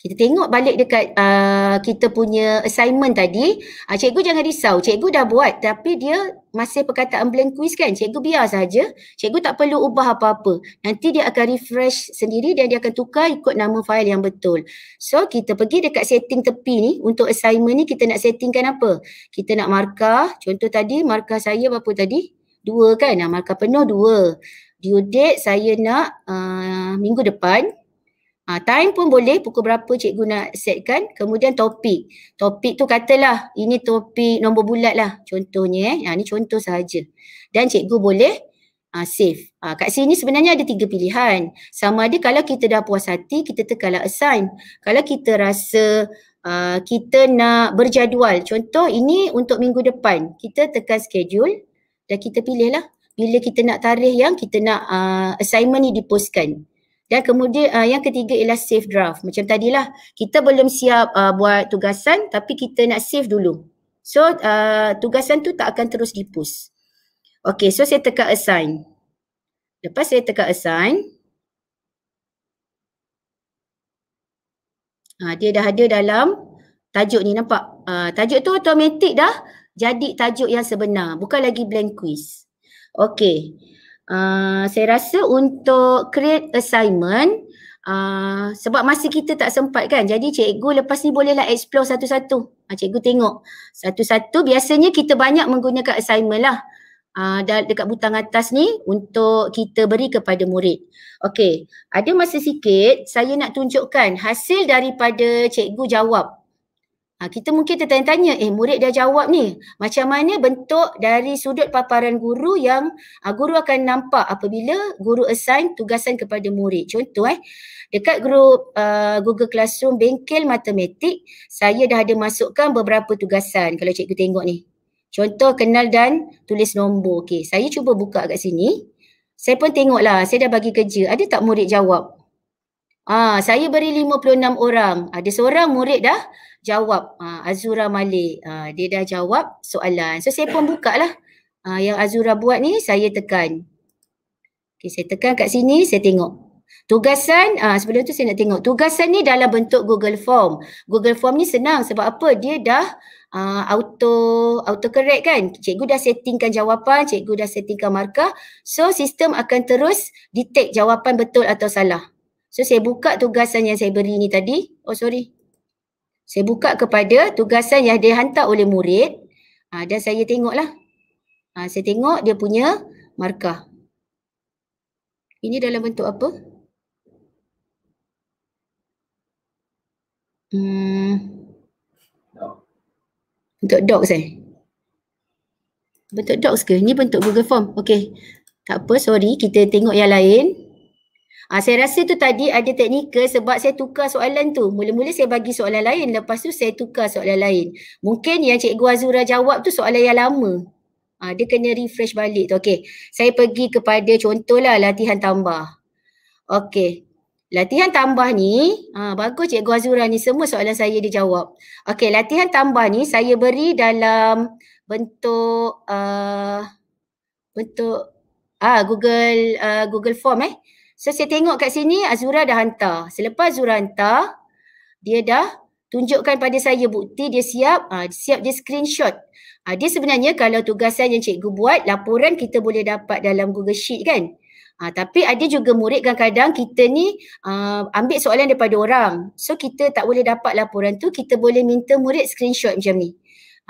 Kita tengok balik dekat uh, kita punya assignment tadi. Uh, cikgu jangan risau. Cikgu dah buat tapi dia masih perkataan blank quiz kan. Cikgu biar saja. Cikgu tak perlu ubah apa-apa. Nanti dia akan refresh sendiri dan dia akan tukar ikut nama file yang betul. So kita pergi dekat setting tepi ni. Untuk assignment ni kita nak settingkan apa? Kita nak markah. Contoh tadi markah saya berapa tadi? Dua kan? Ah, markah penuh dua due date saya nak uh, minggu depan. Uh, time pun boleh pukul berapa cikgu nak setkan. Kemudian topik. Topik tu katalah ini topik nombor bulat lah contohnya eh. Ha, ni contoh sahaja. Dan cikgu boleh uh, save. Uh, kat sini sebenarnya ada tiga pilihan. Sama ada kalau kita dah puas hati kita tekanlah assign. Kalau kita rasa Uh, kita nak berjadual. Contoh ini untuk minggu depan. Kita tekan schedule dan kita pilih lah bila kita nak tarikh yang kita nak uh, assignment ni diposkan. Dan kemudian uh, yang ketiga ialah save draft. Macam tadilah kita belum siap uh, buat tugasan tapi kita nak save dulu. So uh, tugasan tu tak akan terus dipost. Okay so saya tekan assign. Lepas saya tekan assign. Uh, dia dah ada dalam tajuk ni nampak. Uh, tajuk tu automatik dah jadi tajuk yang sebenar. Bukan lagi blank quiz. Okey, Uh, saya rasa untuk create assignment uh, sebab masa kita tak sempat kan jadi cikgu lepas ni bolehlah explore satu-satu. Uh, cikgu tengok satu-satu biasanya kita banyak menggunakan assignment lah uh, dekat butang atas ni untuk kita beri kepada murid. Okey, ada masa sikit saya nak tunjukkan hasil daripada cikgu jawab Ha, kita mungkin tertanya-tanya, eh murid dah jawab ni. Macam mana bentuk dari sudut paparan guru yang ha, guru akan nampak apabila guru assign tugasan kepada murid. Contoh eh, dekat grup uh, Google Classroom bengkel matematik, saya dah ada masukkan beberapa tugasan kalau cikgu tengok ni. Contoh kenal dan tulis nombor. Okey, saya cuba buka kat sini. Saya pun tengoklah, saya dah bagi kerja. Ada tak murid jawab? Ah, saya beri 56 orang. Ada seorang murid dah jawab ah, Azura Malik. Ah, dia dah jawab soalan. So saya pun buka lah. Ah, yang Azura buat ni saya tekan. Okay, saya tekan kat sini, saya tengok. Tugasan, ah, sebelum tu saya nak tengok. Tugasan ni dalam bentuk Google Form. Google Form ni senang sebab apa? Dia dah ah, auto auto correct kan? Cikgu dah settingkan jawapan, cikgu dah settingkan markah. So sistem akan terus detect jawapan betul atau salah. So saya buka tugasan yang saya beri ni tadi. Oh sorry. Saya buka kepada tugasan yang dia hantar oleh murid. Ha, dan saya tengoklah. Ha, saya tengok dia punya markah. Ini dalam bentuk apa? Hmm. Bentuk docs eh? Bentuk docs ke? Ini bentuk Google Form. Okey, Tak apa, sorry. Kita tengok yang lain. Ha, saya rasa tu tadi ada teknikal sebab saya tukar soalan tu. Mula-mula saya bagi soalan lain, lepas tu saya tukar soalan lain. Mungkin yang Cikgu Azura jawab tu soalan yang lama. Ha, dia kena refresh balik tu. Okey, saya pergi kepada contohlah latihan tambah. Okey, latihan tambah ni, ha, bagus Cikgu Azura ni semua soalan saya dia jawab. Okey, latihan tambah ni saya beri dalam bentuk uh, bentuk ah Google uh, Google Form eh. So saya tengok kat sini Azura dah hantar. Selepas Azura hantar, dia dah tunjukkan pada saya bukti dia siap, uh, siap dia screenshot. Uh, dia sebenarnya kalau tugasan yang cikgu buat, laporan kita boleh dapat dalam Google Sheet kan. Uh, tapi ada juga murid kadang-kadang kita ni uh, ambil soalan daripada orang. So kita tak boleh dapat laporan tu, kita boleh minta murid screenshot macam ni.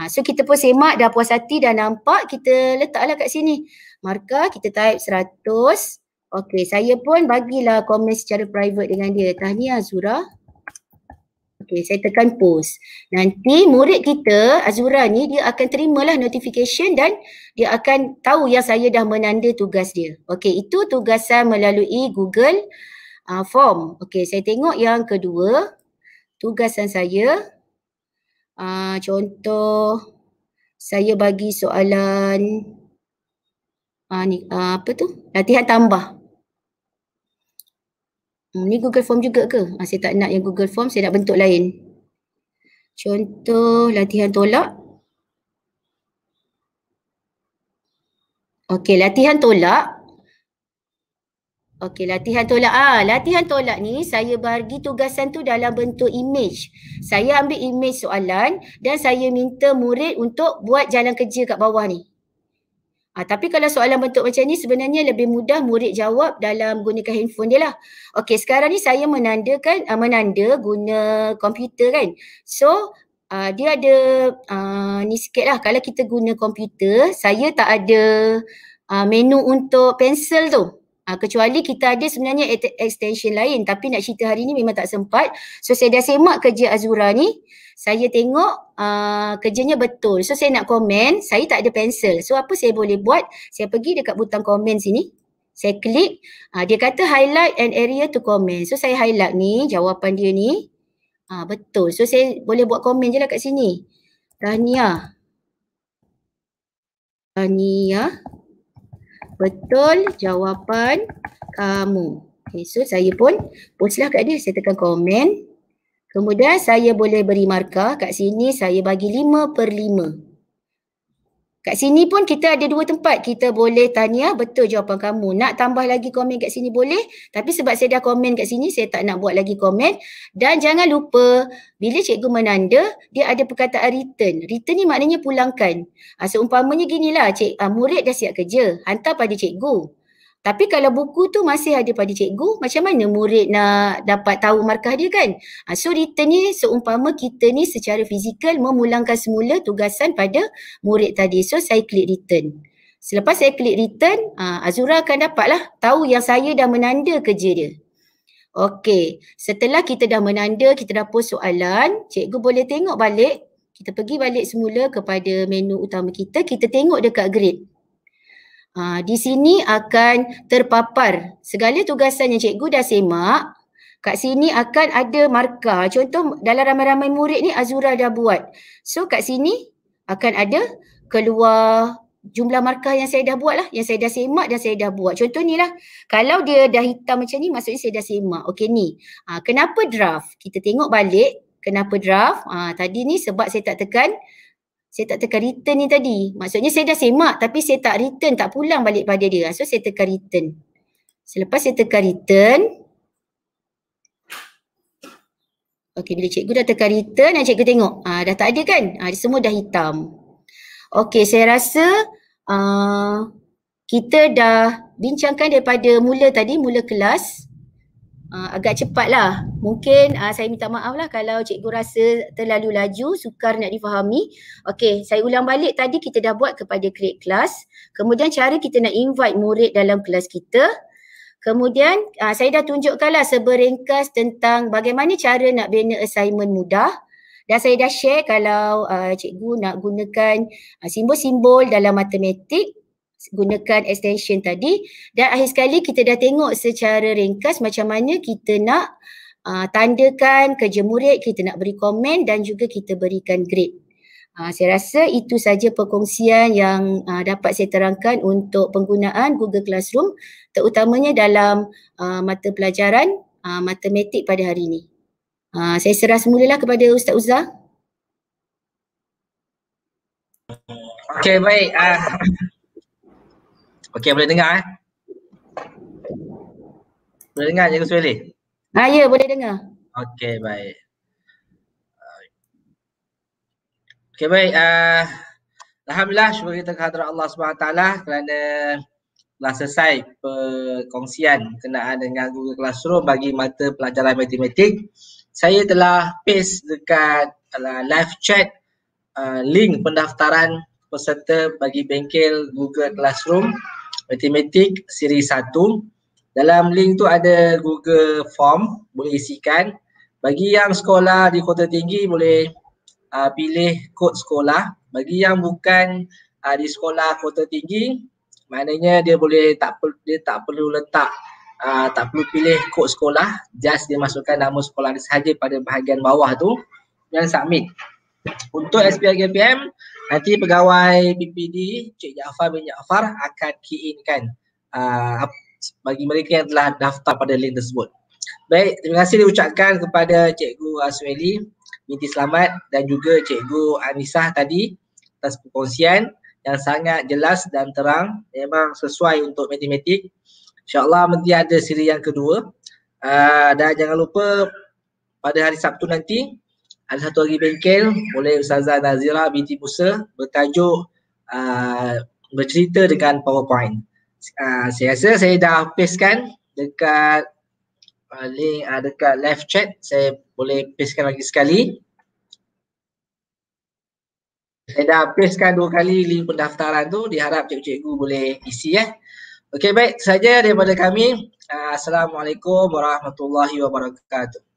Uh, so kita pun semak dah puas hati dah nampak, kita letaklah kat sini. Markah kita type 100. Okey, saya pun bagilah komen secara private dengan dia. Tahniah Azura. Okey, saya tekan post. Nanti murid kita Azura ni dia akan terimalah notification dan dia akan tahu yang saya dah menanda tugas dia. Okey, itu tugasan melalui Google uh, form. Okey, saya tengok yang kedua. Tugasan saya uh, contoh saya bagi soalan uh, ni uh, apa tu? Latihan tambah. Hmm, ni Google Form juga ke? Ha, saya tak nak yang Google Form, saya nak bentuk lain. Contoh latihan tolak. Okey, latihan tolak. Okey, latihan tolak. Ah, latihan tolak ni saya bagi tugasan tu dalam bentuk image. Saya ambil image soalan dan saya minta murid untuk buat jalan kerja kat bawah ni. Ha, tapi kalau soalan bentuk macam ni sebenarnya lebih mudah murid jawab dalam gunakan handphone dia lah. Okey sekarang ni saya menandakan uh, menanda guna komputer kan. So uh, dia ada uh, ni sikit lah kalau kita guna komputer saya tak ada uh, menu untuk pensel tu. Ha, kecuali kita ada sebenarnya extension lain tapi nak cerita hari ni memang tak sempat. So saya dah semak kerja Azura ni. Saya tengok uh, kerjanya betul. So saya nak komen. Saya tak ada pencil. So apa saya boleh buat? Saya pergi dekat butang komen sini. Saya klik. Uh, dia kata highlight and area to comment. So saya highlight ni jawapan dia ni. Uh, betul. So saya boleh buat komen je lah kat sini. Rania. Rania betul jawapan kamu. Okay, so saya pun postlah kat dia, saya tekan komen. Kemudian saya boleh beri markah kat sini saya bagi 5 per 5. Kat sini pun kita ada dua tempat. Kita boleh tanya betul jawapan kamu. Nak tambah lagi komen kat sini boleh. Tapi sebab saya dah komen kat sini, saya tak nak buat lagi komen. Dan jangan lupa, bila cikgu menanda, dia ada perkataan return. Return ni maknanya pulangkan. Ha, seumpamanya ginilah, cik, ha, murid dah siap kerja. Hantar pada cikgu. Tapi kalau buku tu masih ada pada cikgu, macam mana murid nak dapat tahu markah dia kan? Ha, so return ni seumpama kita ni secara fizikal memulangkan semula tugasan pada murid tadi. So saya klik return. Selepas saya klik return, ha, Azura akan dapatlah tahu yang saya dah menanda kerja dia. Okey, setelah kita dah menanda, kita dah post soalan, cikgu boleh tengok balik. Kita pergi balik semula kepada menu utama kita, kita tengok dekat grade. Ha, di sini akan terpapar segala tugasan yang cikgu dah semak. Kat sini akan ada markah. Contoh dalam ramai-ramai murid ni Azura dah buat. So kat sini akan ada keluar jumlah markah yang saya dah buat lah. Yang saya dah semak dan saya dah buat. Contoh ni lah. Kalau dia dah hitam macam ni maksudnya saya dah semak. Okay ni. Ha, kenapa draft? Kita tengok balik kenapa draft. Ha, tadi ni sebab saya tak tekan saya tak tekan return ni tadi. Maksudnya saya dah semak tapi saya tak return, tak pulang balik pada dia. So saya tekan return. Selepas saya tekan return. Okey, bila cikgu dah tekan return, dan cikgu tengok. Ha, dah tak ada kan? Ha, semua dah hitam. Okay, saya rasa uh, kita dah bincangkan daripada mula tadi, mula kelas uh, agak cepatlah. Mungkin uh, saya minta maaf lah kalau cikgu rasa terlalu laju, sukar nak difahami. Okey, saya ulang balik tadi kita dah buat kepada create class. Kemudian cara kita nak invite murid dalam kelas kita. Kemudian uh, saya dah tunjukkanlah seberingkas tentang bagaimana cara nak bina assignment mudah. Dan saya dah share kalau uh, cikgu nak gunakan uh, simbol-simbol dalam matematik gunakan extension tadi dan akhir sekali kita dah tengok secara ringkas macam mana kita nak uh, tandakan kerja murid, kita nak beri komen dan juga kita berikan grade. Uh, saya rasa itu saja perkongsian yang uh, dapat saya terangkan untuk penggunaan Google Classroom terutamanya dalam uh, mata pelajaran uh, matematik pada hari ini. Uh, saya serah semulalah kepada Ustaz Uzzah. Okay baik. Uh, Okey boleh dengar eh. Boleh dengar Cikgu Sueli? Ah, ya boleh dengar. Okey baik. Okey baik. Uh, Alhamdulillah syukur kita kehadrat Allah SWT kerana telah selesai perkongsian kenaan dengan Google Classroom bagi mata pelajaran matematik. Saya telah paste dekat live chat uh, link pendaftaran peserta bagi bengkel Google Classroom matematik siri 1 dalam link tu ada google form boleh isikan bagi yang sekolah di kota tinggi boleh uh, pilih kod sekolah bagi yang bukan uh, di sekolah kota tinggi maknanya dia boleh tak perlu dia tak perlu letak uh, tak perlu pilih kod sekolah just dia masukkan nama sekolah dia sahaja pada bahagian bawah tu dan submit untuk SPLGPM, GPM nanti pegawai PPD Cik Jaafar bin Jaafar akan key in kan uh, bagi mereka yang telah daftar pada link tersebut. Baik, terima kasih diucapkan kepada Cikgu Asweli Minti Selamat dan juga Cikgu Anisah tadi atas perkongsian yang sangat jelas dan terang memang sesuai untuk matematik. InsyaAllah nanti ada siri yang kedua uh, dan jangan lupa pada hari Sabtu nanti ada satu lagi bengkel oleh Ustazah Nazira binti Musa bertajuk uh, bercerita dengan PowerPoint. Uh, saya rasa saya dah pastekan dekat paling ah, link uh, dekat live chat. Saya boleh pastekan lagi sekali. Saya dah pastekan dua kali link pendaftaran tu. Diharap cikgu-cikgu boleh isi ya. Eh. Okey baik saja daripada kami. Uh, Assalamualaikum warahmatullahi wabarakatuh.